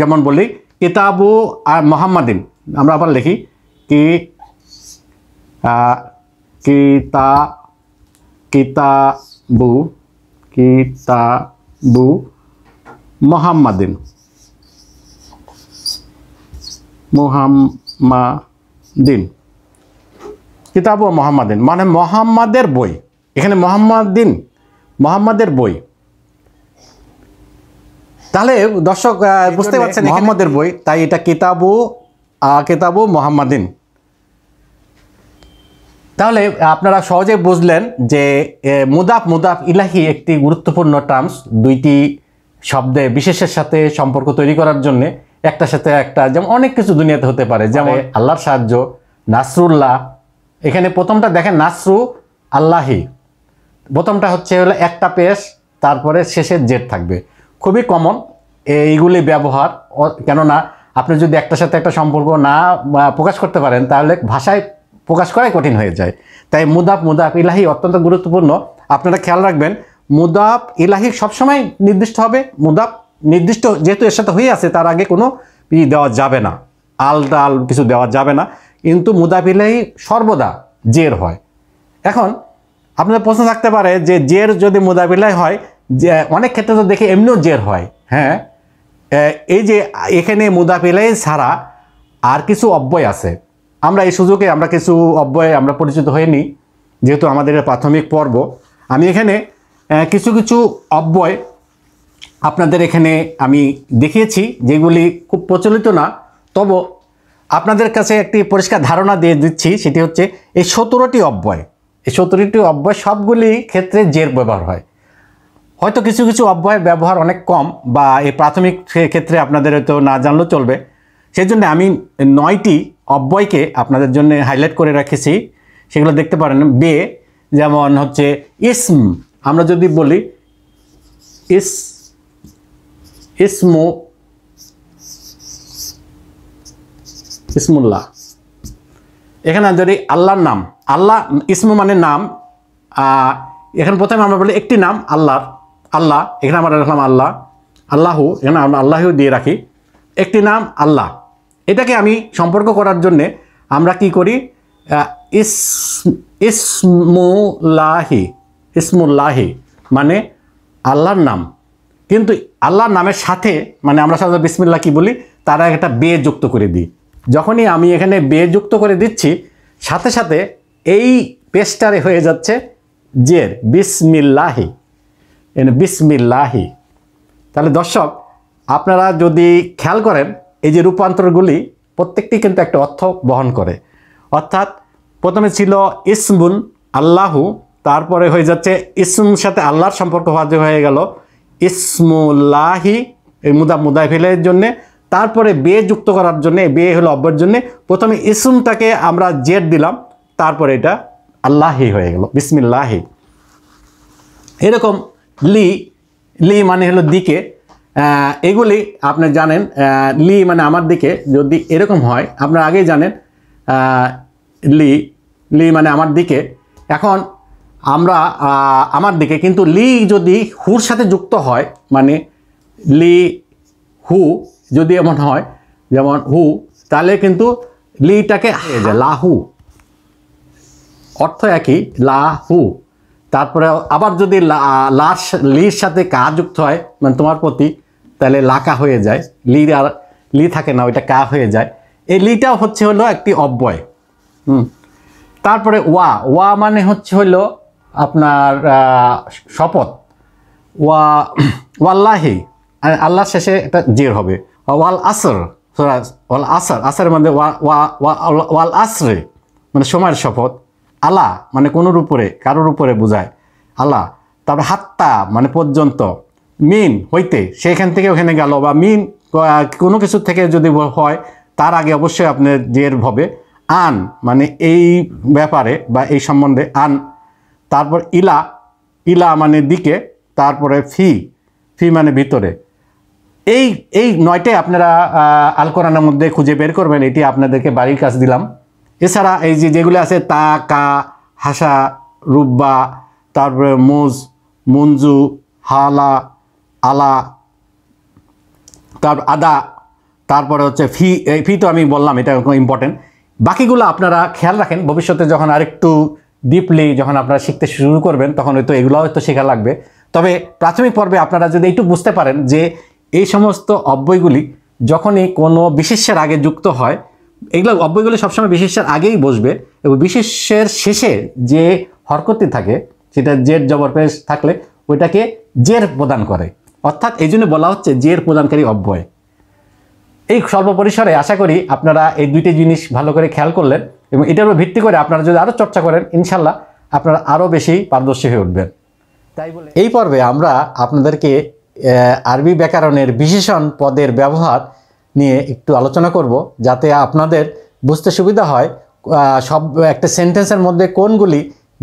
[SPEAKER 1] যেমন বলি কিতাবু আর মোহাম্মদিন আমরা আবার লিখি কি কিতা কিতাবু কিতাবু মোহাম্মদিন মুহাম্মাদিন কিতাব ও মোহাম্মদিন মানে মোহাম্মদের বই এখানে মোহাম্মদিন মোহাম্মদের বই তাহলে দর্শক বুঝতে পারছেন মোহাম্মদের বই তাই এটা কিতাবু কিতাবু মোহাম্মদিন তাহলে আপনারা সহজে বুঝলেন যে মুদাফ মুদাফ ইলাহি একটি গুরুত্বপূর্ণ টার্মস দুইটি শব্দে বিশেষের সাথে সম্পর্ক তৈরি করার জন্য একটার সাথে একটা যেমন অনেক কিছু দুনিয়াতে হতে পারে যেমন আল্লাহর সাহায্য নাসরুল্লাহ এখানে প্রথমটা দেখেন নাসরু আল্লাহি প্রথমটা হচ্ছে হলো একটা পেশ তারপরে শেষের জেট থাকবে খুবই কমন এইগুলি ব্যবহার কেননা আপনি যদি একটার সাথে একটা সম্পর্ক না প্রকাশ করতে পারেন তাহলে ভাষায় প্রকাশ করাই কঠিন হয়ে যায় তাই মুদাফ মুদাফ ইলাহি অত্যন্ত গুরুত্বপূর্ণ আপনারা খেয়াল রাখবেন মুদাফ ইলাহি সবসময় নির্দিষ্ট হবে মুদাফ নির্দিষ্ট যেহেতু এর সাথে হয়ে আছে তার আগে কোনো ই দেওয়া যাবে না আলদা আল কিছু দেওয়া যাবে না কিন্তু মুদাফ ইলাহি সর্বদা জের হয় এখন আপনাদের প্রশ্ন থাকতে পারে যে জের যদি মুদাফ ইলাহি হয় যে অনেক ক্ষেত্রে তো দেখে এমনিও জের হয় হ্যাঁ এই যে এখানে মুদাফ ইলাহি ছাড়া আর কিছু অব্যয় আছে আমরা এই সুযোগে আমরা কিছু অব্যয়ে আমরা পরিচিত হইনি যেহেতু আমাদের প্রাথমিক পর্ব আমি এখানে কিছু কিছু অব্যয় আপনাদের এখানে আমি দেখিয়েছি যেগুলি খুব প্রচলিত না তবু আপনাদের কাছে একটি পরিষ্কার ধারণা দিয়ে দিচ্ছি সেটি হচ্ছে এই সতেরোটি অব্যয় এই সতেরোটি অব্যয় সবগুলি ক্ষেত্রে জের ব্যবহার হয় হয়তো কিছু কিছু অব্যয়ের ব্যবহার অনেক কম বা এই প্রাথমিক ক্ষেত্রে আপনাদের হয়তো না জানলেও চলবে সেই জন্য আমি নয়টি অব্যয়কে আপনাদের জন্য হাইলাইট করে রেখেছি সেগুলো দেখতে পারেন বে যেমন হচ্ছে ইসম আমরা যদি বলি ইস ইসমু ইসমুল্লাহ এখানে যদি আল্লাহর নাম আল্লাহ ইসমু মানে নাম এখানে প্রথমে আমরা বলি একটি নাম আল্লাহর আল্লাহ এখানে আমরা রাখলাম আল্লাহ আল্লাহু এখানে আমরা আল্লাহ দিয়ে রাখি একটি নাম আল্লাহ এটাকে আমি সম্পর্ক করার জন্যে আমরা কি করি ইস ইসমুল্লাহি ইসমুল্লাহি মানে আল্লাহর নাম কিন্তু আল্লাহর নামের সাথে মানে আমরা সাধারণত বিসমিল্লা কি বলি তারা একটা বে যুক্ত করে দিই যখনই আমি এখানে বে যুক্ত করে দিচ্ছি সাথে সাথে এই পেস্টারে হয়ে যাচ্ছে জের বিসমিল্লাহি বিসমিল্লাহি তাহলে দর্শক আপনারা যদি খেয়াল করেন এই যে রূপান্তরগুলি প্রত্যেকটি কিন্তু একটা অর্থ বহন করে অর্থাৎ প্রথমে ছিল ইসমুন আল্লাহু তারপরে হয়ে যাচ্ছে ইসমুর সাথে আল্লাহর সম্পর্ক হয়ে গেল ইসমুল্লাহি এই মুদা ফেলের জন্যে তারপরে বে যুক্ত করার জন্যে বে হলো অব্যর জন্যে প্রথমে ইসমটাকে আমরা জেট দিলাম তারপরে এটা আল্লাহি হয়ে গেল বিসমিল্লাহি এরকম লি লি মানে হলো দিকে এগুলি আপনি জানেন লি মানে আমার দিকে যদি এরকম হয় আপনার আগেই জানেন লি লি মানে আমার দিকে এখন আমরা আমার দিকে কিন্তু লি যদি হুর সাথে যুক্ত হয় মানে লি হু যদি এমন হয় যেমন হু তাহলে কিন্তু লিটাকে লাহু অর্থ একই লাহু তারপরে আবার যদি লাশ লির সাথে কা যুক্ত হয় মানে তোমার প্রতি তাহলে লাকা হয়ে যায় লি আর লি থাকে না ওইটা কা হয়ে যায় এই লিটাও হচ্ছে হলো একটি অব্যয় হুম তারপরে ওয়া ওয়া মানে হচ্ছে হলো আপনার শপথ ওয়া ওয়াল্লাহি আল্লাহর শেষে এটা জের হবে ওয়াল আসর ওয়াল আসর আসরের মধ্যে মানে ওয়া ওয়া ওয়াল আসরে মানে সময়ের শপথ আলা মানে কোনোর উপরে কারোর উপরে বোঝায় আলা তারপরে হাত্তা মানে পর্যন্ত মিন হইতে সেখান থেকে ওখানে গেল বা মিন কোনো কিছু থেকে যদি হয় তার আগে অবশ্যই আপনার জের হবে আন মানে এই ব্যাপারে বা এই সম্বন্ধে আন তারপর ইলা ইলা মানে দিকে তারপরে ফি ফি মানে ভিতরে এই এই নয়টাই আপনারা আল কোরআনের মধ্যে খুঁজে বের করবেন এটি আপনাদেরকে বাড়ির কাছ দিলাম এছাড়া এই যে যেগুলো আছে তা কা হাসা রুব্বা তারপরে মুজ মঞ্জু হালা আলা তারপর আদা তারপরে হচ্ছে ফি এই ফি তো আমি বললাম এটা ইম্পর্টেন্ট বাকিগুলো আপনারা খেয়াল রাখেন ভবিষ্যতে যখন আরেকটু ডিপলি যখন আপনারা শিখতে শুরু করবেন তখন হয়তো এগুলো হয়তো শেখা লাগবে তবে প্রাথমিক পর্বে আপনারা যদি একটু বুঝতে পারেন যে এই সমস্ত অব্যয়গুলি যখনই কোনো বিশেষ্যের আগে যুক্ত হয় এগুলো অব্যয়গুলি সবসময় বিশেষ্যের আগেই বসবে এবং বিশেষ্যের শেষে যে হরকতি থাকে সেটা জের জবরপেশ থাকলে ওইটাকে জের প্রদান করে অর্থাৎ এই জন্য বলা হচ্ছে জের প্রদানকারী অব্যয় এই সর্বপরিসরে আশা করি আপনারা এই দুইটি জিনিস ভালো করে খেয়াল করলেন এবং এটার উপর ভিত্তি করে আপনারা যদি আরও চর্চা করেন ইনশাল্লাহ আপনারা আরও বেশি পারদর্শী হয়ে উঠবেন তাই বলে এই পর্বে আমরা আপনাদেরকে আরবি ব্যাকরণের বিশেষণ পদের ব্যবহার নিয়ে একটু আলোচনা করব যাতে আপনাদের বুঝতে সুবিধা হয় সব একটা সেন্টেন্সের মধ্যে কোনগুলি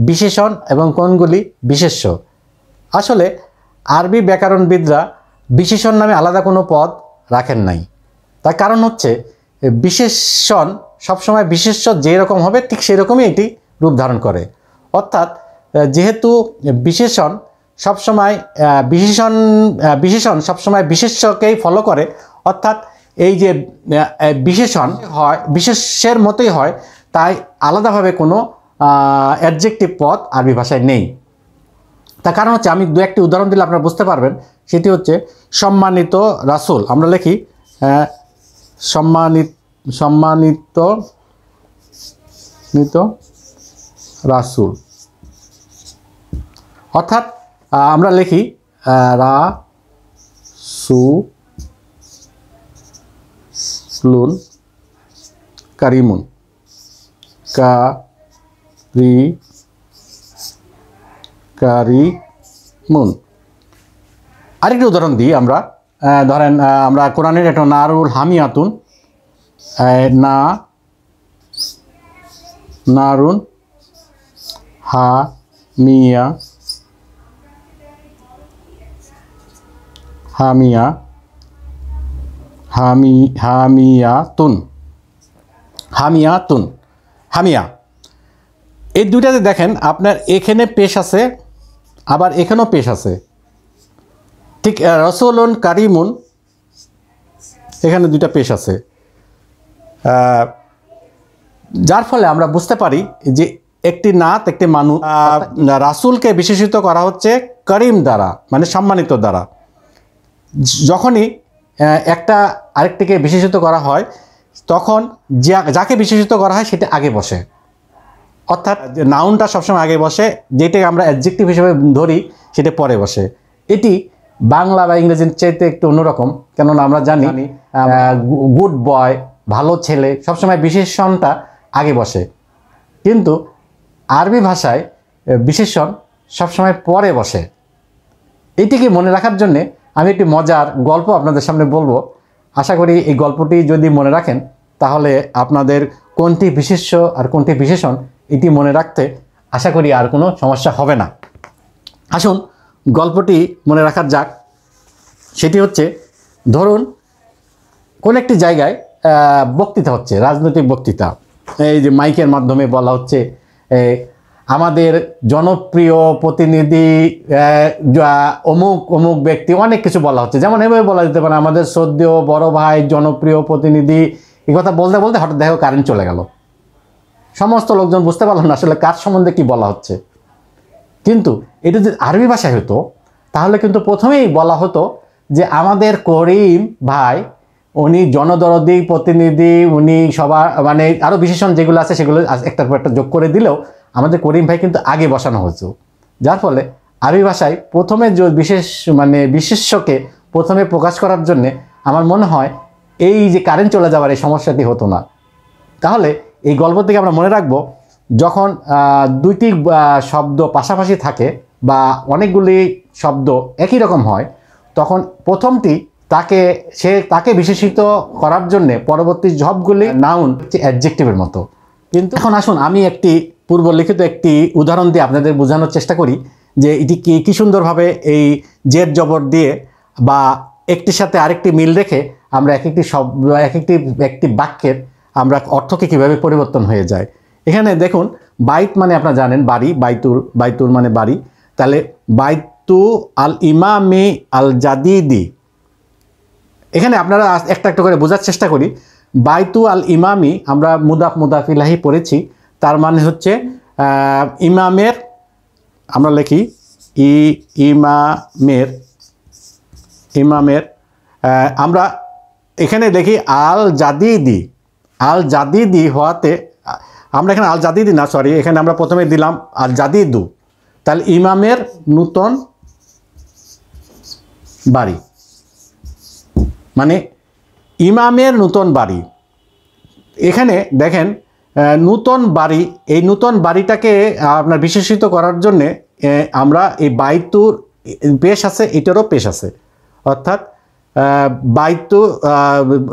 [SPEAKER 1] বিশেষণ এবং কোনগুলি বিশেষ্য আসলে আরবি ব্যাকরণবিদরা বিশেষণ নামে আলাদা কোনো পদ রাখেন নাই তার কারণ হচ্ছে বিশেষণ সবসময় বিশেষ্য যেরকম হবে ঠিক সেরকমই এটি রূপ ধারণ করে অর্থাৎ যেহেতু বিশেষণ সবসময় বিশেষণ বিশেষণ সবসময় বিশেষ্যকেই ফলো করে অর্থাৎ এই যে বিশেষণ হয় বিশেষের মতোই হয় তাই আলাদাভাবে কোনো অ্যাডজেক্টিভ পথ আরবি ভাষায় নেই তার কারণ হচ্ছে আমি দু একটি উদাহরণ দিলে আপনারা বুঝতে পারবেন সেটি হচ্ছে সম্মানিত রাসুল আমরা লিখি সম্মানিত সম্মানিত নিত রাসুল অর্থাৎ আমরা লিখি রা সু লুন কারিমুন কা রি কারি মুন আরেকটি উদাহরণ দিই আমরা ধরেন আমরা কোরআনের একটা নারুল হামিয়াতুন না নারুন হা মিয়া হামিয়া হামি হামিয়া তুন হামিয়া এই দুইটাতে দেখেন আপনার এখানে পেশ আছে আবার এখানেও পেশ আছে ঠিক রসলন কারিমুন এখানে দুইটা পেশ আছে যার ফলে আমরা বুঝতে পারি যে একটি নাত একটি মানুষ রাসুলকে বিশেষিত করা হচ্ছে করিম দ্বারা মানে সম্মানিত দ্বারা যখনই একটা আরেকটিকে বিশেষিত করা হয় তখন যাকে বিশেষিত করা হয় সেটা আগে বসে অর্থাৎ নাউনটা সবসময় আগে বসে যেটাকে আমরা অ্যাডজেক্টিভ হিসেবে ধরি সেটা পরে বসে এটি বাংলা বা ইংরেজির চাইতে একটু অন্যরকম কেননা আমরা জানি গুড বয় ভালো ছেলে সবসময় বিশেষণটা আগে বসে কিন্তু আরবি ভাষায় বিশেষণ সবসময় পরে বসে এটিকে মনে রাখার জন্যে আমি একটি মজার গল্প আপনাদের সামনে বলবো আশা করি এই গল্পটি যদি মনে রাখেন তাহলে আপনাদের কোনটি বিশেষ্য আর কোনটি বিশেষণ এটি মনে রাখতে আশা করি আর কোনো সমস্যা হবে না আসুন গল্পটি মনে রাখার যাক সেটি হচ্ছে ধরুন কোন একটি জায়গায় বক্তৃতা হচ্ছে রাজনৈতিক বক্তৃতা এই যে মাইকের মাধ্যমে বলা হচ্ছে আমাদের জনপ্রিয় প্রতিনিধি অমুক অমুক ব্যক্তি অনেক কিছু বলা হচ্ছে যেমন এভাবে বলা যেতে পারে আমাদের শ্রদ্ধেয় বড় ভাই জনপ্রিয় প্রতিনিধি এই কথা বলতে বলতে হঠাৎ দেখো কারেন্ট চলে গেল সমস্ত লোকজন বুঝতে পারলাম না আসলে কার সম্বন্ধে কি বলা হচ্ছে কিন্তু এটা যদি আরবি ভাষায় হতো তাহলে কিন্তু প্রথমেই বলা হতো যে আমাদের করিম ভাই উনি জনদরদি প্রতিনিধি উনি সবার মানে আরও বিশেষণ যেগুলো আছে সেগুলো একটার পর একটা যোগ করে দিলেও আমাদের করিম ভাই কিন্তু আগে বসানো হয়েছে যার ফলে আরবি ভাষায় প্রথমে বিশেষ মানে বিশেষ্যকে প্রথমে প্রকাশ করার জন্যে আমার মনে হয় এই যে কারেন্ট চলে যাওয়ার এই সমস্যাটি হতো না তাহলে এই গল্প থেকে আমরা মনে রাখব যখন দুইটি শব্দ পাশাপাশি থাকে বা অনেকগুলি শব্দ একই রকম হয় তখন প্রথমটি তাকে সে তাকে বিশেষিত করার জন্য পরবর্তী জবগুলি নাউন হচ্ছে অ্যাডজেক্টিভের মতো কিন্তু এখন আসুন আমি একটি পূর্বলিখিত একটি উদাহরণ দিয়ে আপনাদের বোঝানোর চেষ্টা করি যে এটি কী কী সুন্দরভাবে এই জেট জবর দিয়ে বা একটির সাথে আরেকটি মিল রেখে আমরা এক একটি শব্দ এক একটি একটি বাক্যের আমরা অর্থকে কিভাবে পরিবর্তন হয়ে যায় এখানে দেখুন বাইত মানে আপনারা জানেন বাড়ি বাইতুল বাইতুল মানে বাড়ি তাহলে বাইতু আল ইমামে আল জাদিদি এখানে আপনারা একটা একটা করে বোঝার চেষ্টা করি বাইতু আল ইমামি আমরা মুদাফ মুদাফিলাহি পড়েছি তার মানে হচ্ছে ইমামের আমরা লিখি ই ইমামের ইমামের আমরা এখানে দেখি আল জাদিদি আল জাদিদি হওয়াতে আমরা এখানে আল জাদিদি না সরি এখানে আমরা প্রথমে দিলাম আল জাদিদু তাহলে ইমামের নূতন বাড়ি মানে ইমামের নূতন বাড়ি এখানে দেখেন নূতন বাড়ি এই নূতন বাড়িটাকে আপনার বিশেষিত করার জন্যে আমরা এই বাইতুর পেশ আছে এটারও পেশ আছে অর্থাৎ বাইতু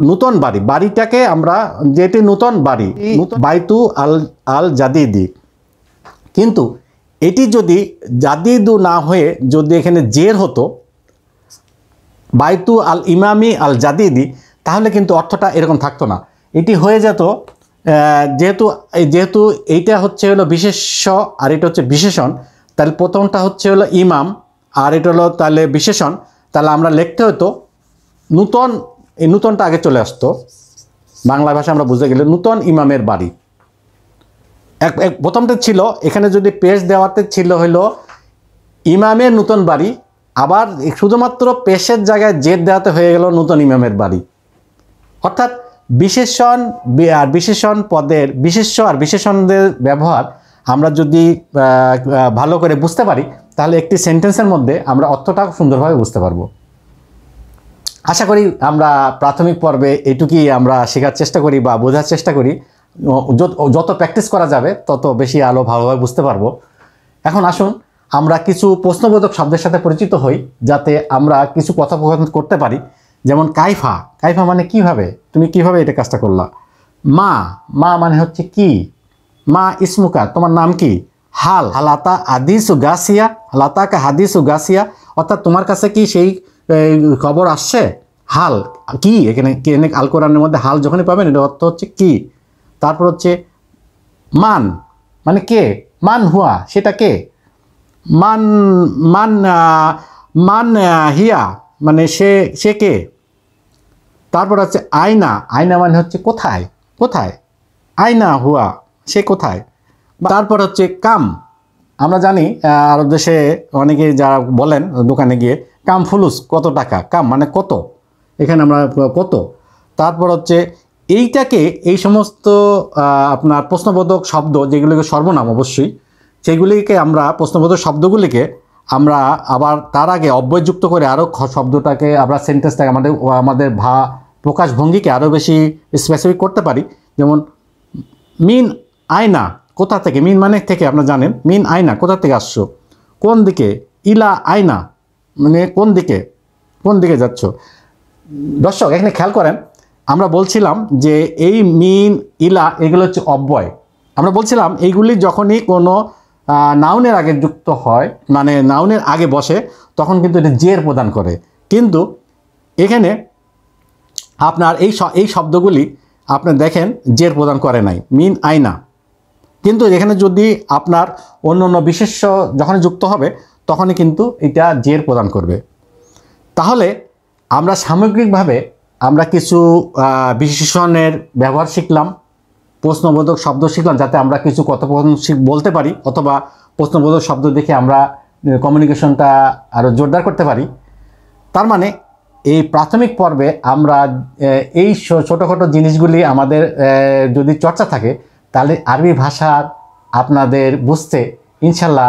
[SPEAKER 1] নূতন বাড়ি বাড়িটাকে আমরা যেটি নূতন বাড়ি বাইতু আল আল জাদিদি কিন্তু এটি যদি জাদিদু না হয়ে যদি এখানে জের হতো বাইতু আল ইমামি আল জাদিদি তাহলে কিন্তু অর্থটা এরকম থাকতো না এটি হয়ে যেত যেহেতু যেহেতু এইটা হচ্ছে হলো বিশেষ্য আর এটা হচ্ছে বিশেষণ তাহলে প্রথমটা হচ্ছে হলো ইমাম আর এটা হলো তাহলে বিশেষণ তাহলে আমরা লিখতে হতো নূতন এই নূতনটা আগে চলে আসতো বাংলা ভাষা আমরা বুঝতে গেলে নূতন ইমামের বাড়ি এক এক প্রথমটা ছিল এখানে যদি পেশ দেওয়াতে ছিল হলো ইমামের নূতন বাড়ি আবার শুধুমাত্র পেশের জায়গায় জেদ দেওয়াতে হয়ে গেল নূতন ইমামের বাড়ি অর্থাৎ বিশেষণ আর বিশেষণ পদের বিশেষ্য আর বিশেষণদের ব্যবহার আমরা যদি ভালো করে বুঝতে পারি তাহলে একটি সেন্টেন্সের মধ্যে আমরা অর্থটা সুন্দরভাবে বুঝতে পারবো আশা করি আমরা প্রাথমিক পর্বে এটুকুই আমরা শেখার চেষ্টা করি বা বোঝার চেষ্টা করি যত প্র্যাকটিস করা যাবে তত বেশি আলো ভালোভাবে বুঝতে পারবো এখন আসুন আমরা কিছু প্রশ্নবোধক শব্দের সাথে পরিচিত হই যাতে আমরা কিছু কথোপকথন করতে পারি যেমন কাইফা কাইফা মানে কিভাবে তুমি কিভাবে এটা কাজটা করলা মা মা মানে হচ্ছে কি মা ইসমুকা তোমার নাম কি হাল হালাতা আদিসু গাসিয়া হাদিস হাদিসু গাসিয়া অর্থাৎ তোমার কাছে কি সেই খবর আসছে হাল কি এখানে এনে আল কোরআনের মধ্যে হাল যখনই পাবেন এটা অর্থ হচ্ছে কি তারপর হচ্ছে মান মানে কে মান হুয়া সেটা কে মান মান মান হিয়া মানে সে সে কে তারপর হচ্ছে আয়না আয়না মানে হচ্ছে কোথায় কোথায় আয়না হুয়া সে কোথায় তারপর হচ্ছে কাম আমরা জানি আরব দেশে অনেকে যারা বলেন দোকানে গিয়ে কাম ফুলুস কত টাকা কাম মানে কত এখানে আমরা কত তারপর হচ্ছে এইটাকে এই সমস্ত আপনার প্রশ্নবোধক শব্দ যেগুলিকে সর্বনাম অবশ্যই সেগুলিকে আমরা প্রশ্নবোধক শব্দগুলিকে আমরা আবার তার আগে অব্যয়যুক্ত করে আরও শব্দটাকে আমরা সেন্টেন্সটাকে আমাদের আমাদের ভা প্রকাশভঙ্গিকে আরও বেশি স্পেসিফিক করতে পারি যেমন মিন আয়না কোথা থেকে মিন মানে থেকে আপনারা জানেন মিন আয়না কোথা থেকে আসছো কোন দিকে ইলা আয়না মানে কোন দিকে কোন দিকে যাচ্ছ দর্শক এখানে খেয়াল করেন আমরা বলছিলাম যে এই মিন ইলা এগুলো হচ্ছে অব্যয় আমরা বলছিলাম এইগুলি যখনই কোনো নাউনের আগে যুক্ত হয় মানে নাউনের আগে বসে তখন কিন্তু এটা জের প্রদান করে কিন্তু এখানে আপনার এই এই শব্দগুলি আপনি দেখেন জের প্রদান করে নাই মিন আয়না কিন্তু এখানে যদি আপনার অন্য অন্য বিশেষ্য যখন যুক্ত হবে তখনই কিন্তু এটা জের প্রদান করবে তাহলে আমরা সামগ্রিকভাবে আমরা কিছু বিশেষণের ব্যবহার শিখলাম প্রশ্নবোধক শব্দ শিখলাম যাতে আমরা কিছু কথোপকথন বলতে পারি অথবা প্রশ্নবোধক শব্দ দেখে আমরা কমিউনিকেশনটা আরও জোরদার করতে পারি তার মানে এই প্রাথমিক পর্বে আমরা এই ছোটোখাটো জিনিসগুলি আমাদের যদি চর্চা থাকে তাহলে আরবি ভাষার আপনাদের বুঝতে ইনশাল্লাহ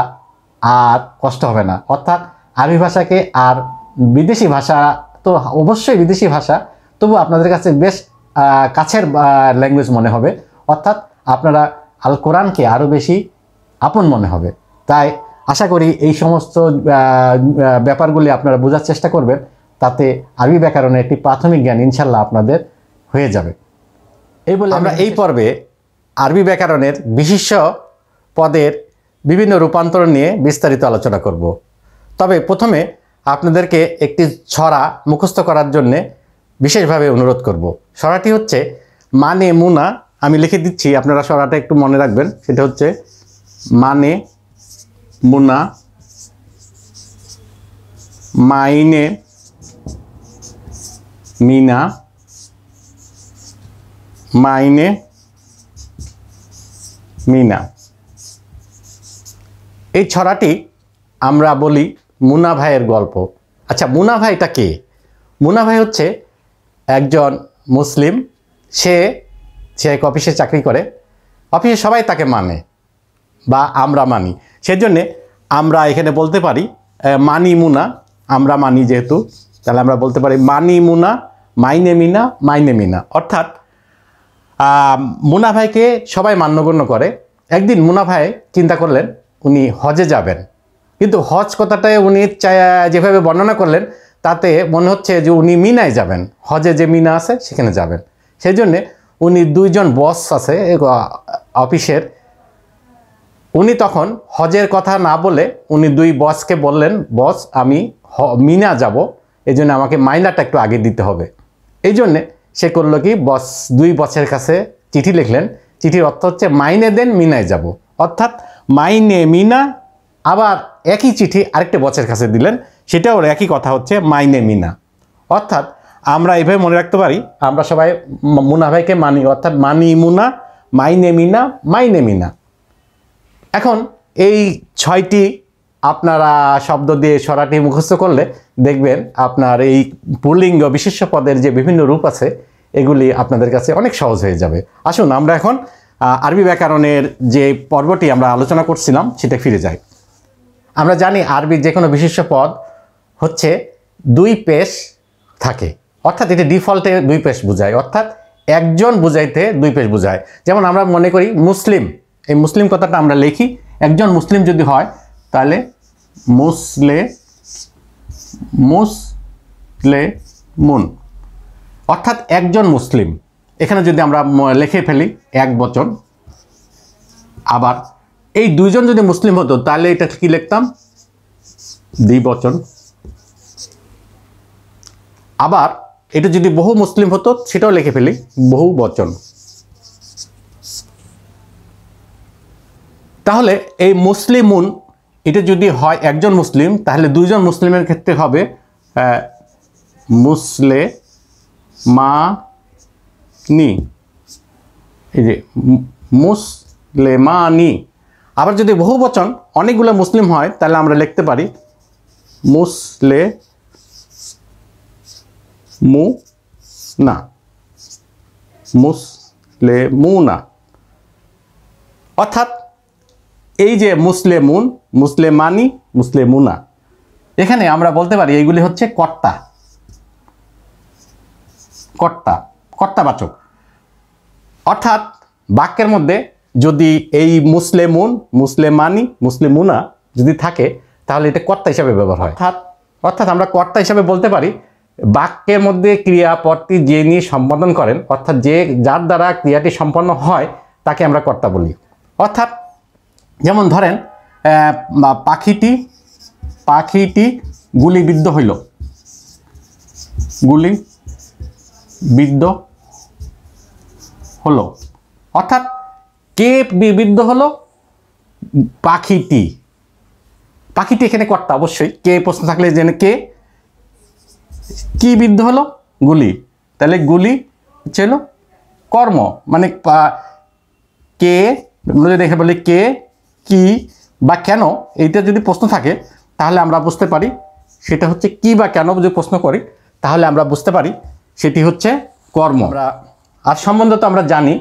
[SPEAKER 1] আর কষ্ট হবে না অর্থাৎ আরবি ভাষাকে আর বিদেশি ভাষা তো অবশ্যই বিদেশি ভাষা তবু আপনাদের কাছে বেশ কাছের ল্যাঙ্গুয়েজ মনে হবে অর্থাৎ আপনারা আল কোরআনকে আরও বেশি আপন মনে হবে তাই আশা করি এই সমস্ত ব্যাপারগুলি আপনারা বোঝার চেষ্টা করবেন তাতে আরবি ব্যাকরণের একটি প্রাথমিক জ্ঞান ইনশাল্লাহ আপনাদের হয়ে যাবে এই বলে আমরা এই পর্বে আরবি ব্যাকরণের বিশিষ্ট পদের বিভিন্ন রূপান্তর নিয়ে বিস্তারিত আলোচনা করব তবে প্রথমে আপনাদেরকে একটি ছড়া মুখস্থ করার জন্যে বিশেষভাবে অনুরোধ করব ছড়াটি হচ্ছে মানে মুনা আমি লিখে দিচ্ছি আপনারা ছড়াটা একটু মনে রাখবেন সেটা হচ্ছে মানে মুনা মাইনে মিনা মাইনে মিনা এই ছড়াটি আমরা বলি মুনা ভাইয়ের গল্প আচ্ছা মুনা ভাইটা কে মুনা ভাই হচ্ছে একজন মুসলিম সে সে এক অফিসে চাকরি করে অফিসে সবাই তাকে মানে বা আমরা মানি সেজন্যে আমরা এখানে বলতে পারি মানি মুনা আমরা মানি যেহেতু তাহলে আমরা বলতে পারি মানি মুনা মাইনে মিনা মাইনে মিনা অর্থাৎ মুনা ভাইকে সবাই মান্যগণ্য করে একদিন মুনা ভাই চিন্তা করলেন উনি হজে যাবেন কিন্তু হজ কথাটায় উনি যেভাবে বর্ণনা করলেন তাতে মনে হচ্ছে যে উনি মিনায় যাবেন হজে যে মিনা আছে সেখানে যাবেন সেই জন্যে উনি দুইজন বস আছে অফিসের উনি তখন হজের কথা না বলে উনি দুই বসকে বললেন বস আমি হ মিনা যাব এই জন্য আমাকে মাইনাটা একটু আগে দিতে হবে এই জন্যে সে করলো কি বস দুই বসের কাছে চিঠি লিখলেন চিঠির অর্থ হচ্ছে মাইনে দেন মিনায় যাব অর্থাৎ মাই নেমিনা আবার একই চিঠি আরেকটা বছরের কাছে দিলেন সেটাও একই কথা হচ্ছে মাই নেমিনা অর্থাৎ আমরা এভাবে মনে রাখতে পারি আমরা সবাই মুনা ভাইকে মানি অর্থাৎ মানি মুনা মাই নেমিনা মাই নেমিনা এখন এই ছয়টি আপনারা শব্দ দিয়ে সরাটি মুখস্থ করলে দেখবেন আপনার এই পুলিঙ্গ বিশেষ পদের যে বিভিন্ন রূপ আছে এগুলি আপনাদের কাছে অনেক সহজ হয়ে যাবে আসুন আমরা এখন আরবি ব্যাকরণের যে পর্বটি আমরা আলোচনা করছিলাম সেটা ফিরে যাই আমরা জানি আরবির যে কোনো বিশিষ্ট পদ হচ্ছে দুই পেশ থাকে অর্থাৎ এটি ডিফল্টে দুই পেশ বোঝায় অর্থাৎ একজন বুঝাইতে দুই পেশ বোঝায় যেমন আমরা মনে করি মুসলিম এই মুসলিম কথাটা আমরা লিখি একজন মুসলিম যদি হয় তাহলে মুসলে মুসলে মুন অর্থাৎ একজন মুসলিম এখানে যদি আমরা লিখে ফেলি এক বচন আবার এই দুইজন যদি মুসলিম হতো তাহলে এটা কি লিখতাম দ্বিবচন আবার এটা যদি বহু মুসলিম হতো সেটাও লিখে ফেলি বহু বচন তাহলে এই মুসলিমুন এটা যদি হয় একজন মুসলিম তাহলে দুইজন মুসলিমের ক্ষেত্রে হবে মুসলে মা নি এই যে মুসলেমানি আবার যদি বহু বচন অনেকগুলো মুসলিম হয় তাহলে আমরা লিখতে পারি মুসলে মু না মুসলে না অর্থাৎ এই যে মুসলেমুন মুসলেমানি মুসলেমুনা এখানে আমরা বলতে পারি এইগুলি হচ্ছে কর্তা কর্তা কর্তাবাচক অর্থাৎ বাক্যের মধ্যে যদি এই মুসলেমুন মুসলেমানি মুসলিমুনা যদি থাকে তাহলে এটা কর্তা হিসাবে ব্যবহার হয় অর্থাৎ অর্থাৎ আমরা কর্তা হিসাবে বলতে পারি বাক্যের মধ্যে ক্রিয়াপদটি যে নিয়ে সম্পাদন করেন অর্থাৎ যে যার দ্বারা ক্রিয়াটি সম্পন্ন হয় তাকে আমরা কর্তা বলি অর্থাৎ যেমন ধরেন পাখিটি পাখিটি গুলিবিদ্ধ হইল গুলি বিদ্ধ হলো অর্থাৎ কে বিবৃদ্ধ হলো পাখিটি পাখিটি এখানে কর্তা অবশ্যই কে প্রশ্ন থাকলে যেন কে কি বিদ্ধ হলো গুলি তাহলে গুলি হচ্ছে কর্ম মানে কে দেখে বলি কে কি বা কেন এইটা যদি প্রশ্ন থাকে তাহলে আমরা বুঝতে পারি সেটা হচ্ছে কি বা কেন যদি প্রশ্ন করি তাহলে আমরা বুঝতে পারি সেটি হচ্ছে কর্ম আর সম্বন্ধ তো আমরা জানি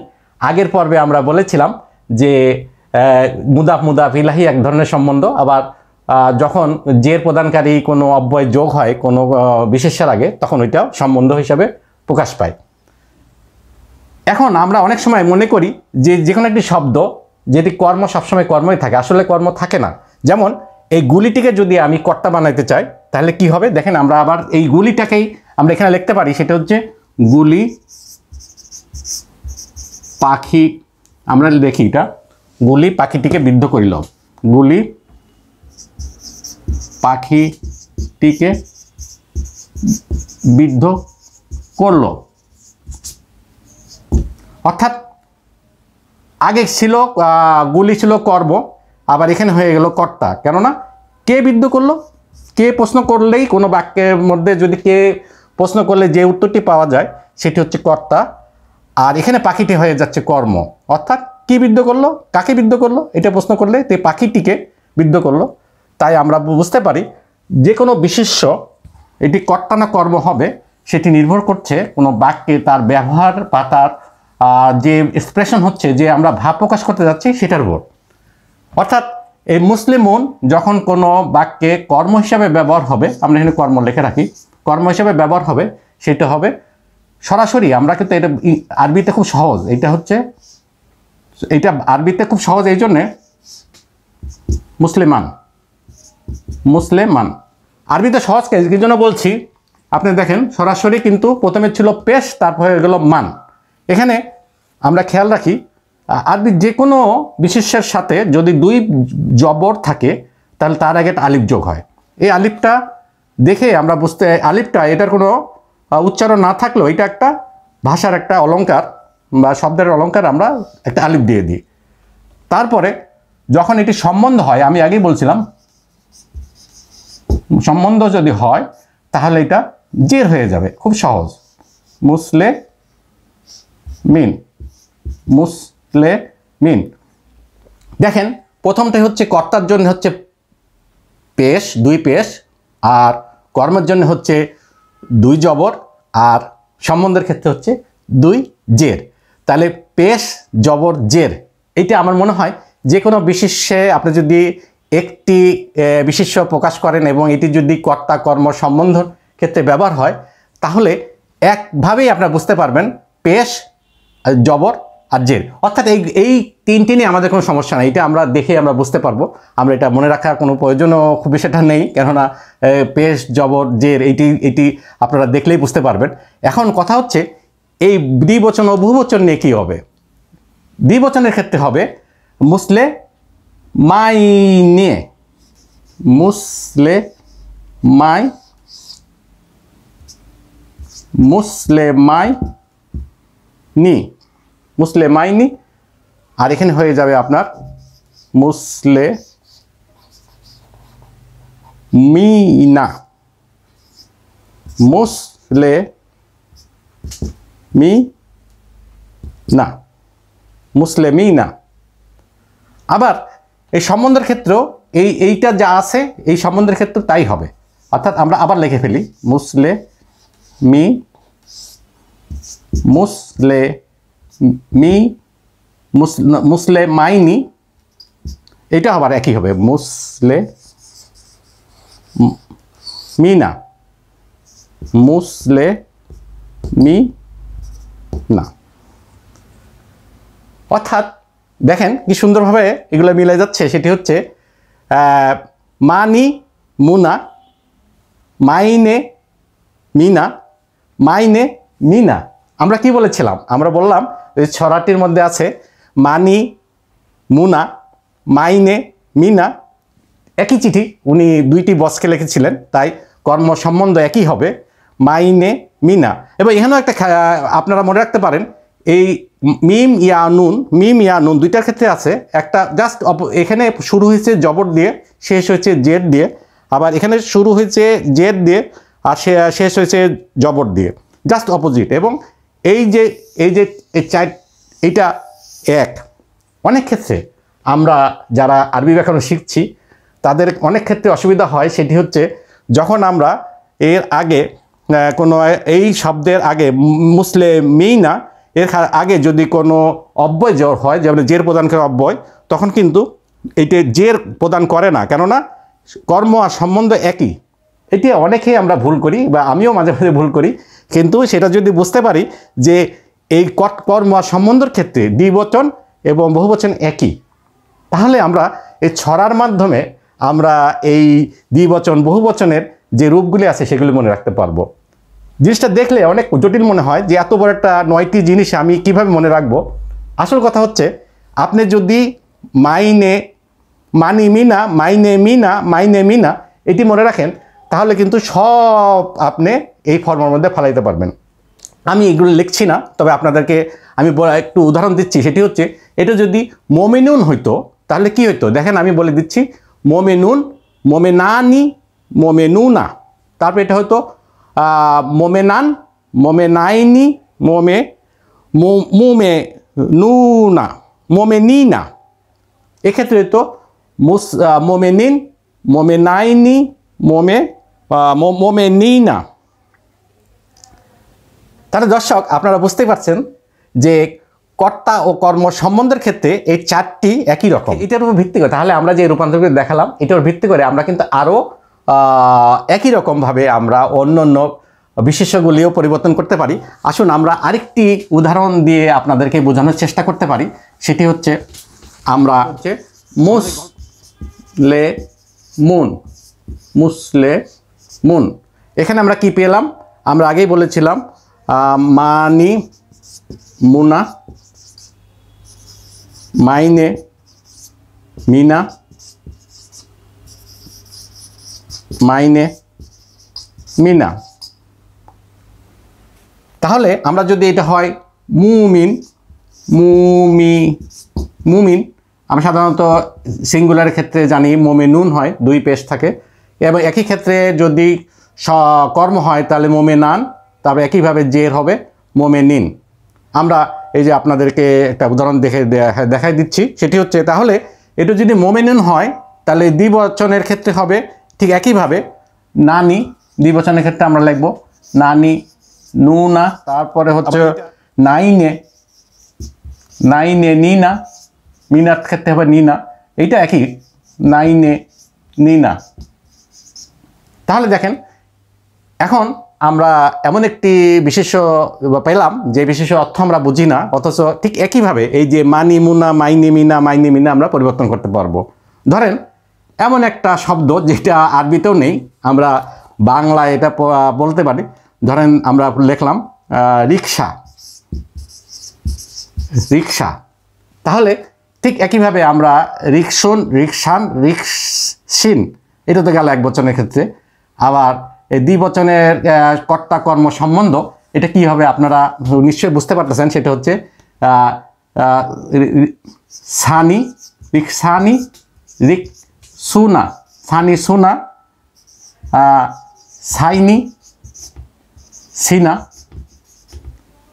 [SPEAKER 1] আগের পর্বে আমরা বলেছিলাম যে মুদাফ মুদাফ ইলাহি এক ধরনের সম্বন্ধ আবার যখন জের প্রদানকারী কোনো অব্যয় যোগ হয় কোনো বিশেষের আগে তখন ওইটাও সম্বন্ধ হিসাবে প্রকাশ পায় এখন আমরা অনেক সময় মনে করি যে যে কোনো একটি শব্দ যেটি কর্ম সবসময় কর্মই থাকে আসলে কর্ম থাকে না যেমন এই গুলিটিকে যদি আমি কর্তা বানাইতে চাই তাহলে কি হবে দেখেন আমরা আবার এই গুলিটাকেই আমরা এখানে লিখতে পারি সেটা হচ্ছে গুলি পাখি আমরা দেখি এটা গুলি পাখিটিকে বিদ্ধ করিল গুলি পাখিটিকে বিদ্ধ করল অর্থাৎ আগে ছিল গুলি ছিল কর্ম আবার এখানে হয়ে গেল কর্তা কেননা কে বিদ্ধ করলো কে প্রশ্ন করলেই কোনো বাক্যের মধ্যে যদি কে প্রশ্ন করলে যে উত্তরটি পাওয়া যায় সেটি হচ্ছে কর্তা আর এখানে পাখিটি হয়ে যাচ্ছে কর্ম অর্থাৎ কি বিদ্ধ করলো কাকে বিদ্ধ করলো এটা প্রশ্ন করলে তে পাখিটিকে বিদ্ধ করলো তাই আমরা বুঝতে পারি যে কোনো বিশেষ এটি কর্তা না কর্ম হবে সেটি নির্ভর করছে কোনো বাক্যে তার ব্যবহার বা তার যে এক্সপ্রেশন হচ্ছে যে আমরা ভাব প্রকাশ করতে যাচ্ছি সেটার উপর অর্থাৎ এই মুসলিম যখন কোনো বাক্যে কর্ম হিসাবে ব্যবহার হবে আমরা এখানে কর্ম লেখে রাখি কর্ম হিসাবে ব্যবহার হবে সেটা হবে সরাসরি আমরা কিন্তু এটা আরবিতে খুব সহজ এটা হচ্ছে এটা আরবিতে খুব সহজ এই জন্যে মুসলিমান মুসলেমান আরবিতে সহজ এই জন্য বলছি আপনি দেখেন সরাসরি কিন্তু প্রথমে ছিল পেশ তারপর হয়ে গেল মান এখানে আমরা খেয়াল রাখি আরবি যে কোনো বিশেষের সাথে যদি দুই জবর থাকে তাহলে তার আগে একটা আলিফ যোগ হয় এই আলিফটা দেখে আমরা বুঝতে আলিফটা এটার কোনো উচ্চারণ না থাকলেও এটা একটা ভাষার একটা অলঙ্কার বা শব্দের অলঙ্কার আমরা একটা আলিপ দিয়ে দিই তারপরে যখন এটি সম্বন্ধ হয় আমি আগেই বলছিলাম সম্বন্ধ যদি হয় তাহলে এটা জের হয়ে যাবে খুব সহজ মুসলে মিন মুসলে মিন দেখেন প্রথমটাই হচ্ছে কর্তার জন্য হচ্ছে পেশ দুই পেশ আর কর্মের জন্য হচ্ছে দুই জবর আর সম্বন্ধের ক্ষেত্রে হচ্ছে দুই জের তাহলে পেশ জবর জের এইটা আমার মনে হয় যে কোনো বিশেষে আপনি যদি একটি বিশিষ্য প্রকাশ করেন এবং এটি যদি কর্তা কর্ম সম্বন্ধ ক্ষেত্রে ব্যবহার হয় তাহলে একভাবেই আপনারা বুঝতে পারবেন পেশ জবর আর জেল অর্থাৎ এই এই তিনটি নিয়ে আমাদের কোনো সমস্যা নেই এটা আমরা দেখে আমরা বুঝতে পারবো আমরা এটা মনে রাখার কোনো প্রয়োজনও খুব সেটা নেই কেননা পেশ জবর জের এইটি এটি আপনারা দেখলেই বুঝতে পারবেন এখন কথা হচ্ছে এই দ্বিবচন ও বহুবচন নিয়ে কী হবে দ্বিবচনের ক্ষেত্রে হবে মুসলে মাই নিয়ে মুসলে মাই মুসলে মাই নি মুসলে মাইনি আর এখানে হয়ে যাবে আপনার মুসলে মিনা মুসলে মি না মিনা আবার এই সম্বন্ধের ক্ষেত্রেও এই এইটা যা আছে এই সম্বন্ধের ক্ষেত্রে তাই হবে অর্থাৎ আমরা আবার লিখে ফেলি মুসলে মি মুসলে মি মুসলে মাইনি এটা আবার একই হবে মুসলে মিনা মুসলে মি না অর্থাৎ দেখেন কি সুন্দরভাবে এগুলো মিলে যাচ্ছে সেটি হচ্ছে মানি মুনা মাইনে মিনা মাইনে মিনা আমরা কি বলেছিলাম আমরা বললাম ওই ছড়াটির মধ্যে আছে মানি মুনা মাইনে মিনা একই চিঠি উনি দুইটি বসকে লিখেছিলেন তাই কর্ম সম্বন্ধ একই হবে মাইনে মিনা এবং এখানেও একটা আপনারা মনে রাখতে পারেন এই মিম ইয়া নুন মিম ইয়া নুন দুইটার ক্ষেত্রে আছে একটা জাস্ট এখানে শুরু হয়েছে জবর দিয়ে শেষ হয়েছে জেড দিয়ে আবার এখানে শুরু হয়েছে জেড দিয়ে আর শেষ হয়েছে জবর দিয়ে জাস্ট অপোজিট এবং এই যে এই যে এই চার এটা এক অনেক ক্ষেত্রে আমরা যারা আরবি ব্যাকরণ শিখছি তাদের অনেক ক্ষেত্রে অসুবিধা হয় সেটি হচ্ছে যখন আমরা এর আগে কোনো এই শব্দের আগে মেই না এর আগে যদি কোনো অব্যয় জ্বর হয় যেমন জের প্রদান করে অব্যয় তখন কিন্তু এটি জের প্রদান করে না কেননা কর্ম আর সম্বন্ধ একই এটি অনেকেই আমরা ভুল করি বা আমিও মাঝে মাঝে ভুল করি কিন্তু সেটা যদি বুঝতে পারি যে এই কর্ম সম্বন্ধের ক্ষেত্রে দ্বিবচন এবং বহুবচন একই তাহলে আমরা এই ছড়ার মাধ্যমে আমরা এই দ্বিবচন বহুবচনের যে রূপগুলি আছে সেগুলি মনে রাখতে পারব জিনিসটা দেখলে অনেক জটিল মনে হয় যে এত বড় একটা নয়টি জিনিস আমি কিভাবে মনে রাখবো আসল কথা হচ্ছে আপনি যদি মাইনে মানি মিনা মাইনে মিনা মাইনে মিনা এটি মনে রাখেন তাহলে কিন্তু সব আপনি এই ফর্মের মধ্যে ফেলাইতে পারবেন আমি এগুলো লিখছি না তবে আপনাদেরকে আমি একটু উদাহরণ দিচ্ছি সেটি হচ্ছে এটা যদি মোমেনুন হইতো তাহলে কি হইতো দেখেন আমি বলে দিচ্ছি মোমেনুন মোমেনানি মোমেনুনা তারপর এটা হয়তো মোমেনান মোমেনাইনি মোমে মোমে নুনা মোমেনিনা এক্ষেত্রে হইতো মোমেনিন মোমেনাইনি মোমে মোমেনিনা তাহলে দর্শক আপনারা বুঝতে পারছেন যে কর্তা ও কর্ম সম্বন্ধের ক্ষেত্রে এই চারটি একই রকম এটার উপর ভিত্তি করে তাহলে আমরা যে রূপান্তরকে দেখালাম এটার ভিত্তি করে আমরা কিন্তু আরও একই রকমভাবে আমরা অন্য অন্য বিশেষগুলিও পরিবর্তন করতে পারি আসুন আমরা আরেকটি উদাহরণ দিয়ে আপনাদেরকে বোঝানোর চেষ্টা করতে পারি সেটি হচ্ছে আমরা হচ্ছে মুসলে মুন মুসলে মুন এখানে আমরা কি পেলাম আমরা আগেই বলেছিলাম মানি মুনা মাইনে মিনা মাইনে মিনা তাহলে আমরা যদি এটা হয় মুমিন মুমি মুমিন আমরা সাধারণত সিঙ্গুলার ক্ষেত্রে জানি মোমে নুন হয় দুই পেশ থাকে এবং একই ক্ষেত্রে যদি কর্ম হয় তাহলে মোমে নান তবে একইভাবে জের হবে মোমে নিন আমরা এই যে আপনাদেরকে একটা উদাহরণ দেখে দেখাই দিচ্ছি সেটি হচ্ছে তাহলে এটা যদি মোমেনিন হয় তাহলে দ্বিবচনের ক্ষেত্রে হবে ঠিক একইভাবে নানি দ্বিবচনের ক্ষেত্রে আমরা লিখব নানি না তারপরে হচ্ছে নাইনে নাইনে নিনা মিনার ক্ষেত্রে হবে নিনা এইটা একই নাইনে নিনা তাহলে দেখেন এখন আমরা এমন একটি বিশেষ পেলাম যে বিশেষ অর্থ আমরা বুঝি না অথচ ঠিক একইভাবে এই যে মানি মুনা মাইনি মিনা মাইনি মিনা আমরা পরিবর্তন করতে পারবো ধরেন এমন একটা শব্দ যেটা আরবিতেও নেই আমরা বাংলা এটা বলতে পারি ধরেন আমরা লিখলাম রিক্সা রিক্সা তাহলে ঠিক একইভাবে আমরা রিক্সন রিক্সান রিক্সিন এটা তো গেল এক বছরের ক্ষেত্রে আবার এই দ্বিবচনের কর্তা কর্ম সম্বন্ধ এটা কি হবে আপনারা নিশ্চয়ই বুঝতে পারতেছেন সেটা হচ্ছে সানি রিক্সানি রিক সুনা সানি সুনা সাইনি সিনা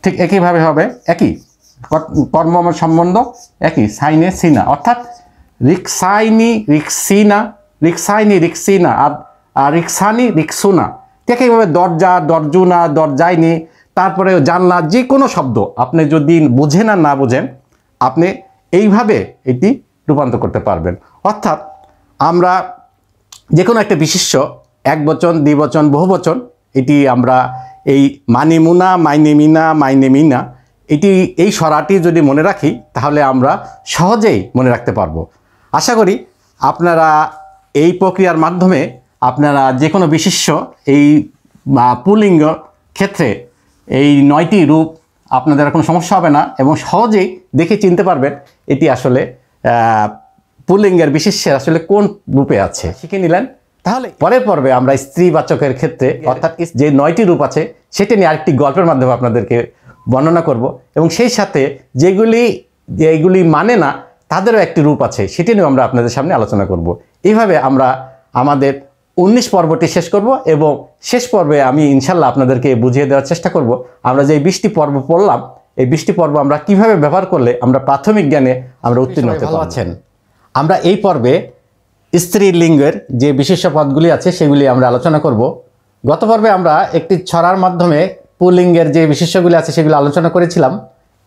[SPEAKER 1] ঠিক একইভাবে হবে একই কর্ম সম্বন্ধ একই সাইনে সিনা অর্থাৎ রিক্সাইনি রিক্সিনা রিক্সাইনি রিক্সিনা আর রিক্সানি রিক্সুনা ঠিক এইভাবে দরজা দরজুনা দরজাইনি তারপরে জানলা যে কোনো শব্দ আপনি যদি বোঝেন আর না বোঝেন আপনি এইভাবে এটি রূপান্তর করতে পারবেন অর্থাৎ আমরা যে কোনো একটা বিশিষ্য এক বচন দ্বিবচন বহুবচন এটি আমরা এই মানিমুনা মাইনে মিনা এটি এই সরাটি যদি মনে রাখি তাহলে আমরা সহজেই মনে রাখতে পারবো আশা করি আপনারা এই প্রক্রিয়ার মাধ্যমে আপনারা যে কোনো বিশিষ্য এই পুলিঙ্গ ক্ষেত্রে এই নয়টি রূপ আপনাদের কোনো সমস্যা হবে না এবং সহজেই দেখে চিনতে পারবেন এটি আসলে পুলিঙ্গের বিশেষ্যের আসলে কোন রূপে আছে শিখে নিলেন তাহলে পরের পর্বে আমরা স্ত্রীবাচকের ক্ষেত্রে অর্থাৎ যে নয়টি রূপ আছে সেটি নিয়ে আরেকটি গল্পের মাধ্যমে আপনাদেরকে বর্ণনা করব এবং সেই সাথে যেগুলি এইগুলি মানে না তাদেরও একটি রূপ আছে সেটি নিয়েও আমরা আপনাদের সামনে আলোচনা করব এইভাবে আমরা আমাদের উনিশ পর্বটি শেষ করব এবং শেষ পর্বে আমি ইনশাল্লাহ আপনাদেরকে বুঝিয়ে দেওয়ার চেষ্টা করব আমরা যে বৃষ্টি পর্ব পড়লাম এই বৃষ্টি পর্ব আমরা কিভাবে ব্যবহার করলে আমরা প্রাথমিক জ্ঞানে আমরা উত্তীর্ণ হতে পারছেন আমরা এই পর্বে স্ত্রীলিঙ্গের যে বিশেষ পদগুলি আছে সেগুলি আমরা আলোচনা করব গত পর্বে আমরা একটি ছড়ার মাধ্যমে পুলিঙ্গের যে বিশেষ্যগুলি আছে সেগুলি আলোচনা করেছিলাম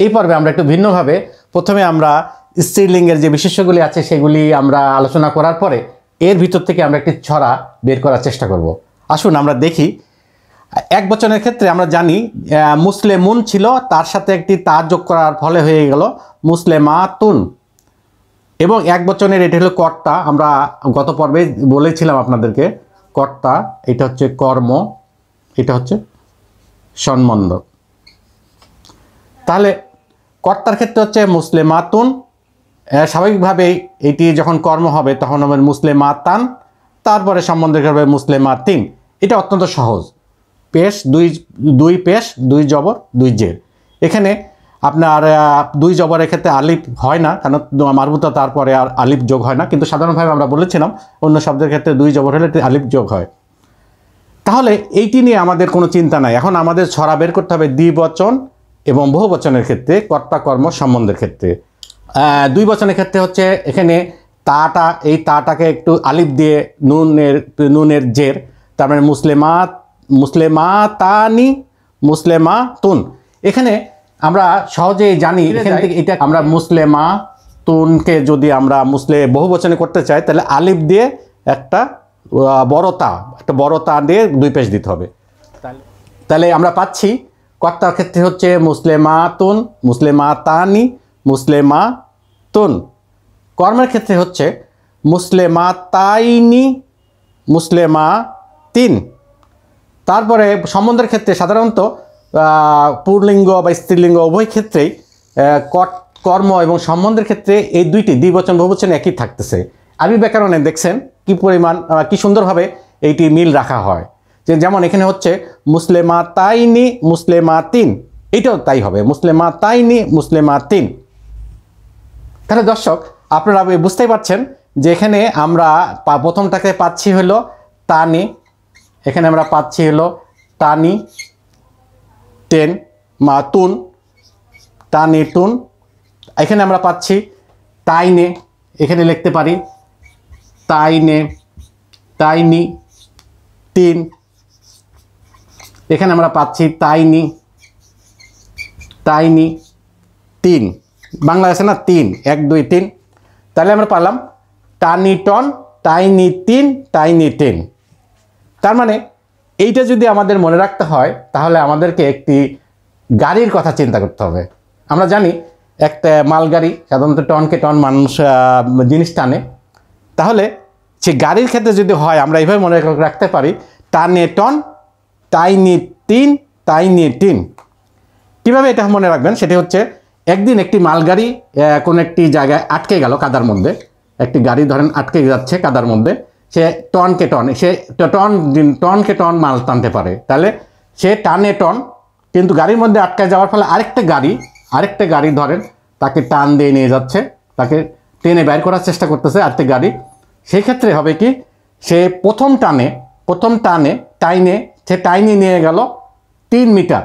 [SPEAKER 1] এই পর্বে আমরা একটু ভিন্নভাবে প্রথমে আমরা স্ত্রীলিঙ্গের যে বিশেষ্যগুলি আছে সেগুলি আমরা আলোচনা করার পরে এর ভিতর থেকে আমরা একটি ছড়া বের করার চেষ্টা করব আসুন আমরা দেখি এক বচনের ক্ষেত্রে আমরা জানি মুসলেমুন ছিল তার সাথে একটি তা যোগ করার ফলে হয়ে গেল মুসলেমাতুন এবং এক বচনের এটি হলো কর্তা আমরা গত পর্বে বলেছিলাম আপনাদেরকে কর্তা এটা হচ্ছে কর্ম এটা হচ্ছে সম্বন্ধ তাহলে কর্তার ক্ষেত্রে হচ্ছে মুসলেমাতুন স্বাভাবিকভাবেই এটি যখন কর্ম হবে তখন হবে মা তান তারপরে সম্বন্ধের হবে মা তিন এটা অত্যন্ত সহজ পেশ দুই দুই পেশ দুই জবর দুই জের এখানে আপনার দুই জবরের ক্ষেত্রে আলিপ হয় না কেন মারবুতা তারপরে আর আলিপ যোগ হয় না কিন্তু সাধারণভাবে আমরা বলেছিলাম অন্য শব্দের ক্ষেত্রে দুই জবর হলে আলিপ যোগ হয় তাহলে এইটি নিয়ে আমাদের কোনো চিন্তা নাই এখন আমাদের ছড়া বের করতে হবে দ্বিবচন এবং বহুবচনের ক্ষেত্রে কর্তা কর্ম সম্বন্ধের ক্ষেত্রে দুই বচনের ক্ষেত্রে হচ্ছে এখানে তাটা এই তাটাকে একটু আলিপ দিয়ে নুনের নুনের জের তার মানে মুসলেমা মুসলেমা তানি মুসলেমা তুন এখানে আমরা সহজেই জানি এখান থেকে এটা আমরা মুসলেমা তুনকে যদি আমরা মুসলে বহু বচনে করতে চাই তাহলে আলিফ দিয়ে একটা বড়তা একটা বড়তা দিয়ে দুই পেশ দিতে হবে তাহলে আমরা পাচ্ছি কর্তার ক্ষেত্রে হচ্ছে মুসলেমা তানি মুসলেমা তুন কর্মের ক্ষেত্রে হচ্ছে মুসলেমা তাইনি মুসলেমা তিন তারপরে সম্বন্ধের ক্ষেত্রে সাধারণত পুরলিঙ্গ বা স্ত্রীলিঙ্গ উভয় ক্ষেত্রেই কর্ম এবং সম্বন্ধের ক্ষেত্রে এই দুইটি দ্বিবচন বহুবচন একই থাকতেছে আরবি ব্যাকরণে দেখছেন কি পরিমাণ কি সুন্দরভাবে এইটি মিল রাখা হয় যে যেমন এখানে হচ্ছে মুসলেমা তাইনি মুসলেমা তিন এটাও তাই হবে মুসলেমা তাইনি মুসলেমা তিন তাহলে দর্শক আপনারা বুঝতেই পারছেন যে এখানে আমরা প্রথমটাকে পাচ্ছি হলো তানি এখানে আমরা পাচ্ছি হলো তানি টেন মা তুন টানি টুন এখানে আমরা পাচ্ছি তাইনে এখানে লিখতে পারি তাইনে তাইনি তিন এখানে আমরা পাচ্ছি তাইনি তাইনি তিন বাংলা আছে না তিন এক দুই তিন তাহলে আমরা পারলাম টানি টন টাইনি তিন টাইনি তিন তার মানে এইটা যদি আমাদের মনে রাখতে হয় তাহলে আমাদেরকে একটি গাড়ির কথা চিন্তা করতে হবে আমরা জানি একটা মালগাড়ি সাধারণত টনকে টন মানুষ জিনিস টানে তাহলে সে গাড়ির ক্ষেত্রে যদি হয় আমরা এইভাবে মনে রাখতে পারি টানে টন টাইনি তিন টাইনি টিন কীভাবে এটা মনে রাখবেন সেটি হচ্ছে একদিন একটি মালগাড়ি কোন একটি জায়গায় আটকে গেল কাদার মধ্যে একটি গাড়ি ধরেন আটকে যাচ্ছে কাদার মধ্যে সে টনকে টন সে টন টনকে টন মাল টানতে পারে তাহলে সে টানে টন কিন্তু গাড়ির মধ্যে আটকে যাওয়ার ফলে আরেকটা গাড়ি আরেকটা গাড়ি ধরেন তাকে টান দিয়ে নিয়ে যাচ্ছে তাকে টেনে বের করার চেষ্টা করতেছে আরেকটা গাড়ি সেই ক্ষেত্রে হবে কি সে প্রথম টানে প্রথম টানে টাইনে সে টাইনে নিয়ে গেল তিন মিটার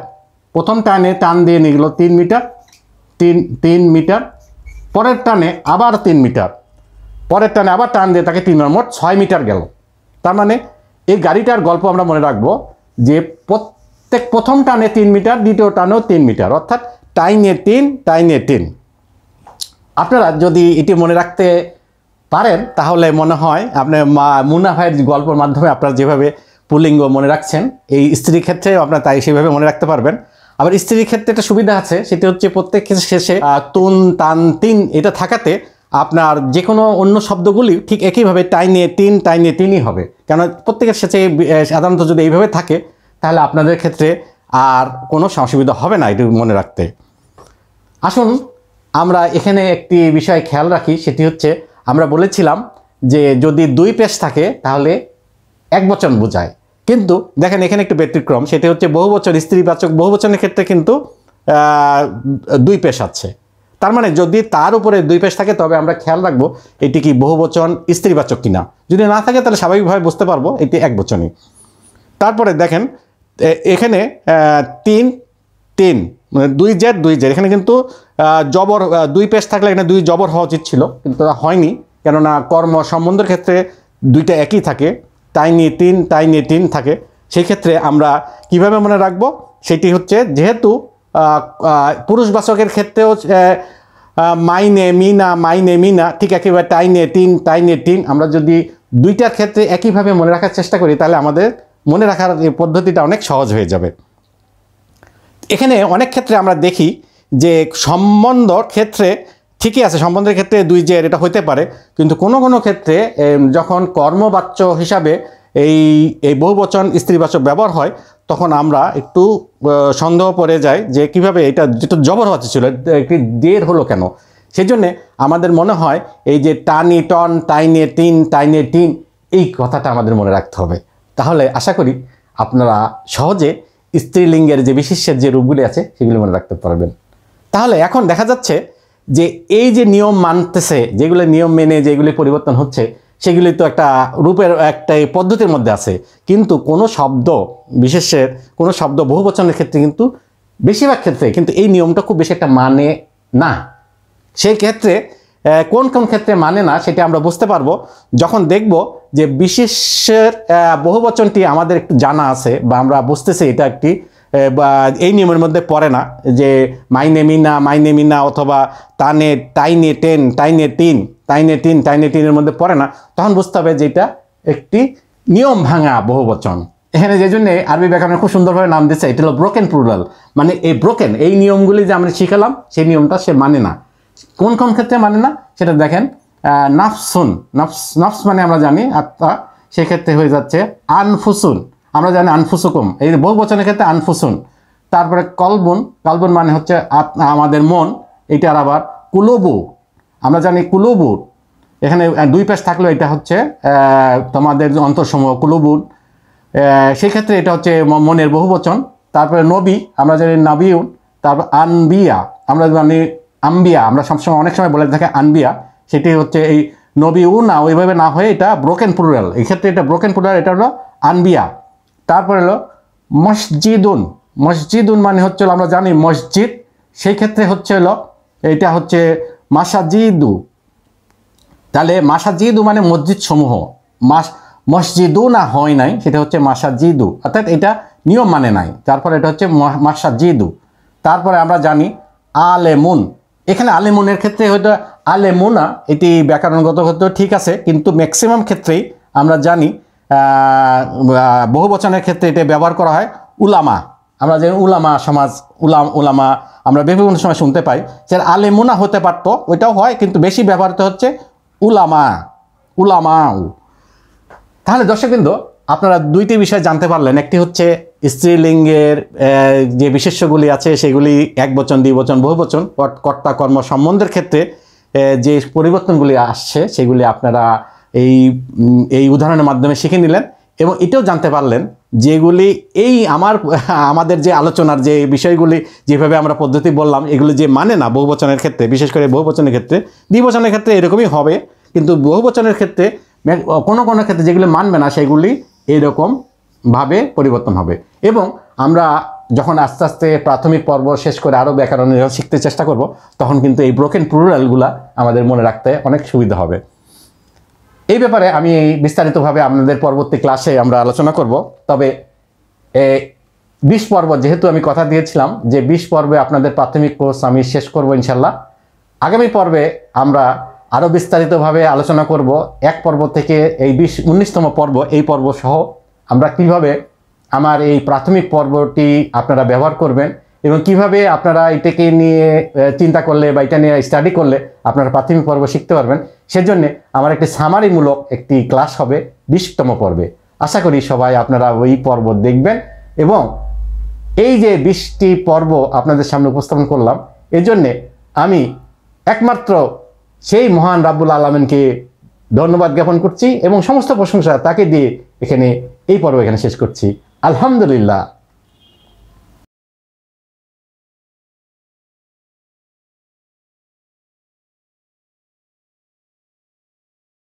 [SPEAKER 1] প্রথম টানে টান দিয়ে নিয়ে গেল তিন মিটার তিন তিন মিটার পরের টানে আবার তিন মিটার পরের টানে আবার টান দিয়ে তাকে তিন মোট ছয় মিটার গেল তার মানে এই গাড়িটার গল্প আমরা মনে রাখবো যে প্রত্যেক প্রথম টানে তিন মিটার দ্বিতীয় টানেও তিন মিটার অর্থাৎ টাইনে তিন টাইনে তিন আপনারা যদি এটি মনে রাখতে পারেন তাহলে মনে হয় আপনি মা মুনা ভাইয়ের গল্পের মাধ্যমে আপনারা যেভাবে পুলিঙ্গ মনে রাখছেন এই স্ত্রীর ক্ষেত্রেও আপনার তাই সেভাবে মনে রাখতে পারবেন আবার স্ত্রীর ক্ষেত্রে একটা সুবিধা আছে সেটি হচ্ছে প্রত্যেক শেষে তুন তান তিন এটা থাকাতে আপনার যে কোনো অন্য শব্দগুলি ঠিক একইভাবে টাইনে তিন টাইনে তিনই হবে কেন প্রত্যেকের শেষে সাধারণত যদি এইভাবে থাকে তাহলে আপনাদের ক্ষেত্রে আর কোনো অসুবিধা হবে না এটি মনে রাখতে আসুন আমরা এখানে একটি বিষয় খেয়াল রাখি সেটি হচ্ছে আমরা বলেছিলাম যে যদি দুই পেশ থাকে তাহলে এক বচন বোঝায় কিন্তু দেখেন এখানে একটু ব্যতিক্রম সেটি হচ্ছে বহু বছর স্ত্রীবাচক বহু বচনের ক্ষেত্রে কিন্তু দুই পেশ আছে তার মানে যদি তার উপরে দুই পেশ থাকে তবে আমরা খেয়াল রাখবো এটি কি বহুবচন স্ত্রীবাচক কিনা যদি না থাকে তাহলে স্বাভাবিকভাবে বুঝতে পারবো এটি এক বচনই তারপরে দেখেন এখানে তিন তিন মানে দুই জের দুই জের এখানে কিন্তু জবর দুই পেশ থাকলে এখানে দুই জবর হওয়া উচিত ছিল কিন্তু তা হয়নি কেননা কর্ম সম্বন্ধের ক্ষেত্রে দুইটা একই থাকে তাই নিয়ে তিন তাই নিয়ে তিন থাকে সেই ক্ষেত্রে আমরা কিভাবে মনে রাখব সেটি হচ্ছে যেহেতু পুরুষবাচকের ক্ষেত্রেও মাইনে মিনা মাইনে মিনা ঠিক একেবারে তাই নিয়ে তিন তাই তিন আমরা যদি দুইটার ক্ষেত্রে একইভাবে মনে রাখার চেষ্টা করি তাহলে আমাদের মনে রাখার পদ্ধতিটা অনেক সহজ হয়ে যাবে এখানে অনেক ক্ষেত্রে আমরা দেখি যে সম্বন্ধ ক্ষেত্রে ঠিকই আছে সম্বন্ধের ক্ষেত্রে দুই জের এটা হইতে পারে কিন্তু কোনো কোনো ক্ষেত্রে যখন কর্মবাচ্য হিসাবে এই এই বহুবচন স্ত্রীবাচক ব্যবহার হয় তখন আমরা একটু সন্দেহ পড়ে যাই যে কিভাবে এটা যেটা জবর হচ্ছে ছিল একটি দের হলো কেন সেই জন্যে আমাদের মনে হয় এই যে টানি টন টাইনে টিন টাইনে টিন এই কথাটা আমাদের মনে রাখতে হবে তাহলে আশা করি আপনারা সহজে স্ত্রীলিঙ্গের যে বিশেষের যে রূপগুলি আছে সেগুলি মনে রাখতে পারবেন তাহলে এখন দেখা যাচ্ছে যে এই যে নিয়ম মানতেছে যেগুলো নিয়ম মেনে যেগুলি পরিবর্তন হচ্ছে সেগুলি তো একটা রূপের একটা পদ্ধতির মধ্যে আছে কিন্তু কোনো শব্দ বিশেষের কোনো শব্দ বহুবচনের ক্ষেত্রে কিন্তু বেশিরভাগ ক্ষেত্রে কিন্তু এই নিয়মটা খুব বেশি একটা মানে না সেই ক্ষেত্রে কোন কোন ক্ষেত্রে মানে না সেটা আমরা বুঝতে পারবো যখন দেখব যে বিশেষের বহুবচনটি আমাদের একটু জানা আছে বা আমরা বুঝতেছি এটা একটি বা এই নিয়মের মধ্যে পড়ে না যে মাইনে মিনা মাইনে মিনা অথবা তানে তাইনে টেন তাইনে তিন তাইনে তিন তাইনে তিনের মধ্যে পড়ে না তখন বুঝতে হবে যে এটা একটি নিয়ম ভাঙা বহু বচন এখানে যে জন্যে আরবি ব্যাকরণের খুব সুন্দরভাবে নাম দিচ্ছে এটা হলো ব্রোকেন প্রুরাল মানে এই ব্রোকেন এই নিয়মগুলি যে আমরা শিখালাম সেই নিয়মটা সে মানে না কোন কোন ক্ষেত্রে মানে না সেটা দেখেন নাফসুন নাফস নাফস মানে আমরা জানি আত্মা সেক্ষেত্রে হয়ে যাচ্ছে আনফুসুন আমরা জানি আনফুসুকুম এই বহু বচনের ক্ষেত্রে আনফুসুন তারপরে কলবন কলবন মানে হচ্ছে আমাদের মন এইটার আবার কুলবু আমরা জানি কুলবু এখানে দুই পেশ থাকলেও এটা হচ্ছে তোমাদের অন্তঃসমূহ কুলবুন সেই ক্ষেত্রে এটা হচ্ছে মনের বহু বচন তারপরে নবী আমরা জানি নাবিউন তারপর আনবিয়া আমরা জানি আম্বিয়া আমরা সবসময় অনেক সময় বলে থাকি আনবিয়া সেটি হচ্ছে এই নবী উন না ওইভাবে না হয়ে এটা ব্রোকেন প্লুরাল এই ক্ষেত্রে এটা ব্রোকেন প্লুরাল এটা হলো আনবিয়া তারপর হলো মসজিদুন মসজিদুন মানে হচ্ছে আমরা জানি মসজিদ সেই ক্ষেত্রে হচ্ছে হলো এটা হচ্ছে মাসাজিদু তাহলে মাসাজিদু মানে মসজিদ সমূহ মাস মসজিদু না হয় নাই সেটা হচ্ছে মাসাজিদু অর্থাৎ এটা নিয়ম মানে নাই তারপর এটা হচ্ছে মাসাজিদু তারপরে আমরা জানি আলেমুন এখানে আলেমুনের ক্ষেত্রে হয়তো আলেমুনা এটি ব্যাকরণগত হয়তো ঠিক আছে কিন্তু ম্যাক্সিমাম ক্ষেত্রেই আমরা জানি বহু বচনের ক্ষেত্রে এটা ব্যবহার করা হয় উলামা আমরা যে উলামা সমাজ উলাম উলামা আমরা বিভিন্ন সময় শুনতে পাই যে আলেমুনা হতে পারতো ওইটাও হয় কিন্তু বেশি ব্যবহৃত হচ্ছে উলামা উলামাউ তাহলে দর্শক কিন্তু আপনারা দুইটি বিষয় জানতে পারলেন একটি হচ্ছে স্ত্রীলিঙ্গের যে বিশেষ্যগুলি আছে সেগুলি এক বচন দুই বহু বহুবচন কর্তা কর্ম সম্বন্ধের ক্ষেত্রে যে পরিবর্তনগুলি আসছে সেগুলি আপনারা এই এই উদাহরণের মাধ্যমে শিখে নিলেন এবং এটাও জানতে পারলেন যেগুলি এই আমার আমাদের যে আলোচনার যে বিষয়গুলি যেভাবে আমরা পদ্ধতি বললাম এগুলি যে মানে না বহুবচনের ক্ষেত্রে বিশেষ করে বহুবচনের ক্ষেত্রে দ্বিবচনের ক্ষেত্রে এরকমই হবে কিন্তু বহুবচনের ক্ষেত্রে কোনো কোনো ক্ষেত্রে যেগুলি মানবে না সেগুলি এইরকমভাবে পরিবর্তন হবে এবং আমরা যখন আস্তে আস্তে প্রাথমিক পর্ব শেষ করে আরও ব্যাকরণে শিখতে চেষ্টা করব তখন কিন্তু এই ব্রোকেন প্রুরালগুলো আমাদের মনে রাখতে অনেক সুবিধা হবে এই ব্যাপারে আমি বিস্তারিতভাবে আপনাদের পরবর্তী ক্লাসে আমরা আলোচনা করব তবে বিশ পর্ব যেহেতু আমি কথা দিয়েছিলাম যে বিশ পর্বে আপনাদের প্রাথমিক কোর্স আমি শেষ করব ইনশাল্লাহ আগামী পর্বে আমরা আরও বিস্তারিতভাবে আলোচনা করব এক পর্ব থেকে এই বিশ উনিশতম পর্ব এই পর্ব সহ আমরা কিভাবে আমার এই প্রাথমিক পর্বটি আপনারা ব্যবহার করবেন এবং কিভাবে আপনারা এটাকে নিয়ে চিন্তা করলে বা এটা নিয়ে স্টাডি করলে আপনারা প্রাথমিক পর্ব শিখতে পারবেন সেজন্য আমার একটি সামারিমূলক একটি ক্লাস হবে বিশতম পর্বে আশা করি সবাই আপনারা ওই পর্ব দেখবেন এবং এই যে বিশটি পর্ব আপনাদের সামনে উপস্থাপন করলাম এজন্যে আমি একমাত্র সেই মহান রাব্বুল আলমেনকে ধন্যবাদ জ্ঞাপন করছি এবং সমস্ত প্রশংসা তাকে দিয়ে এখানে এই পর্ব এখানে শেষ করছি আলহামদুলিল্লাহ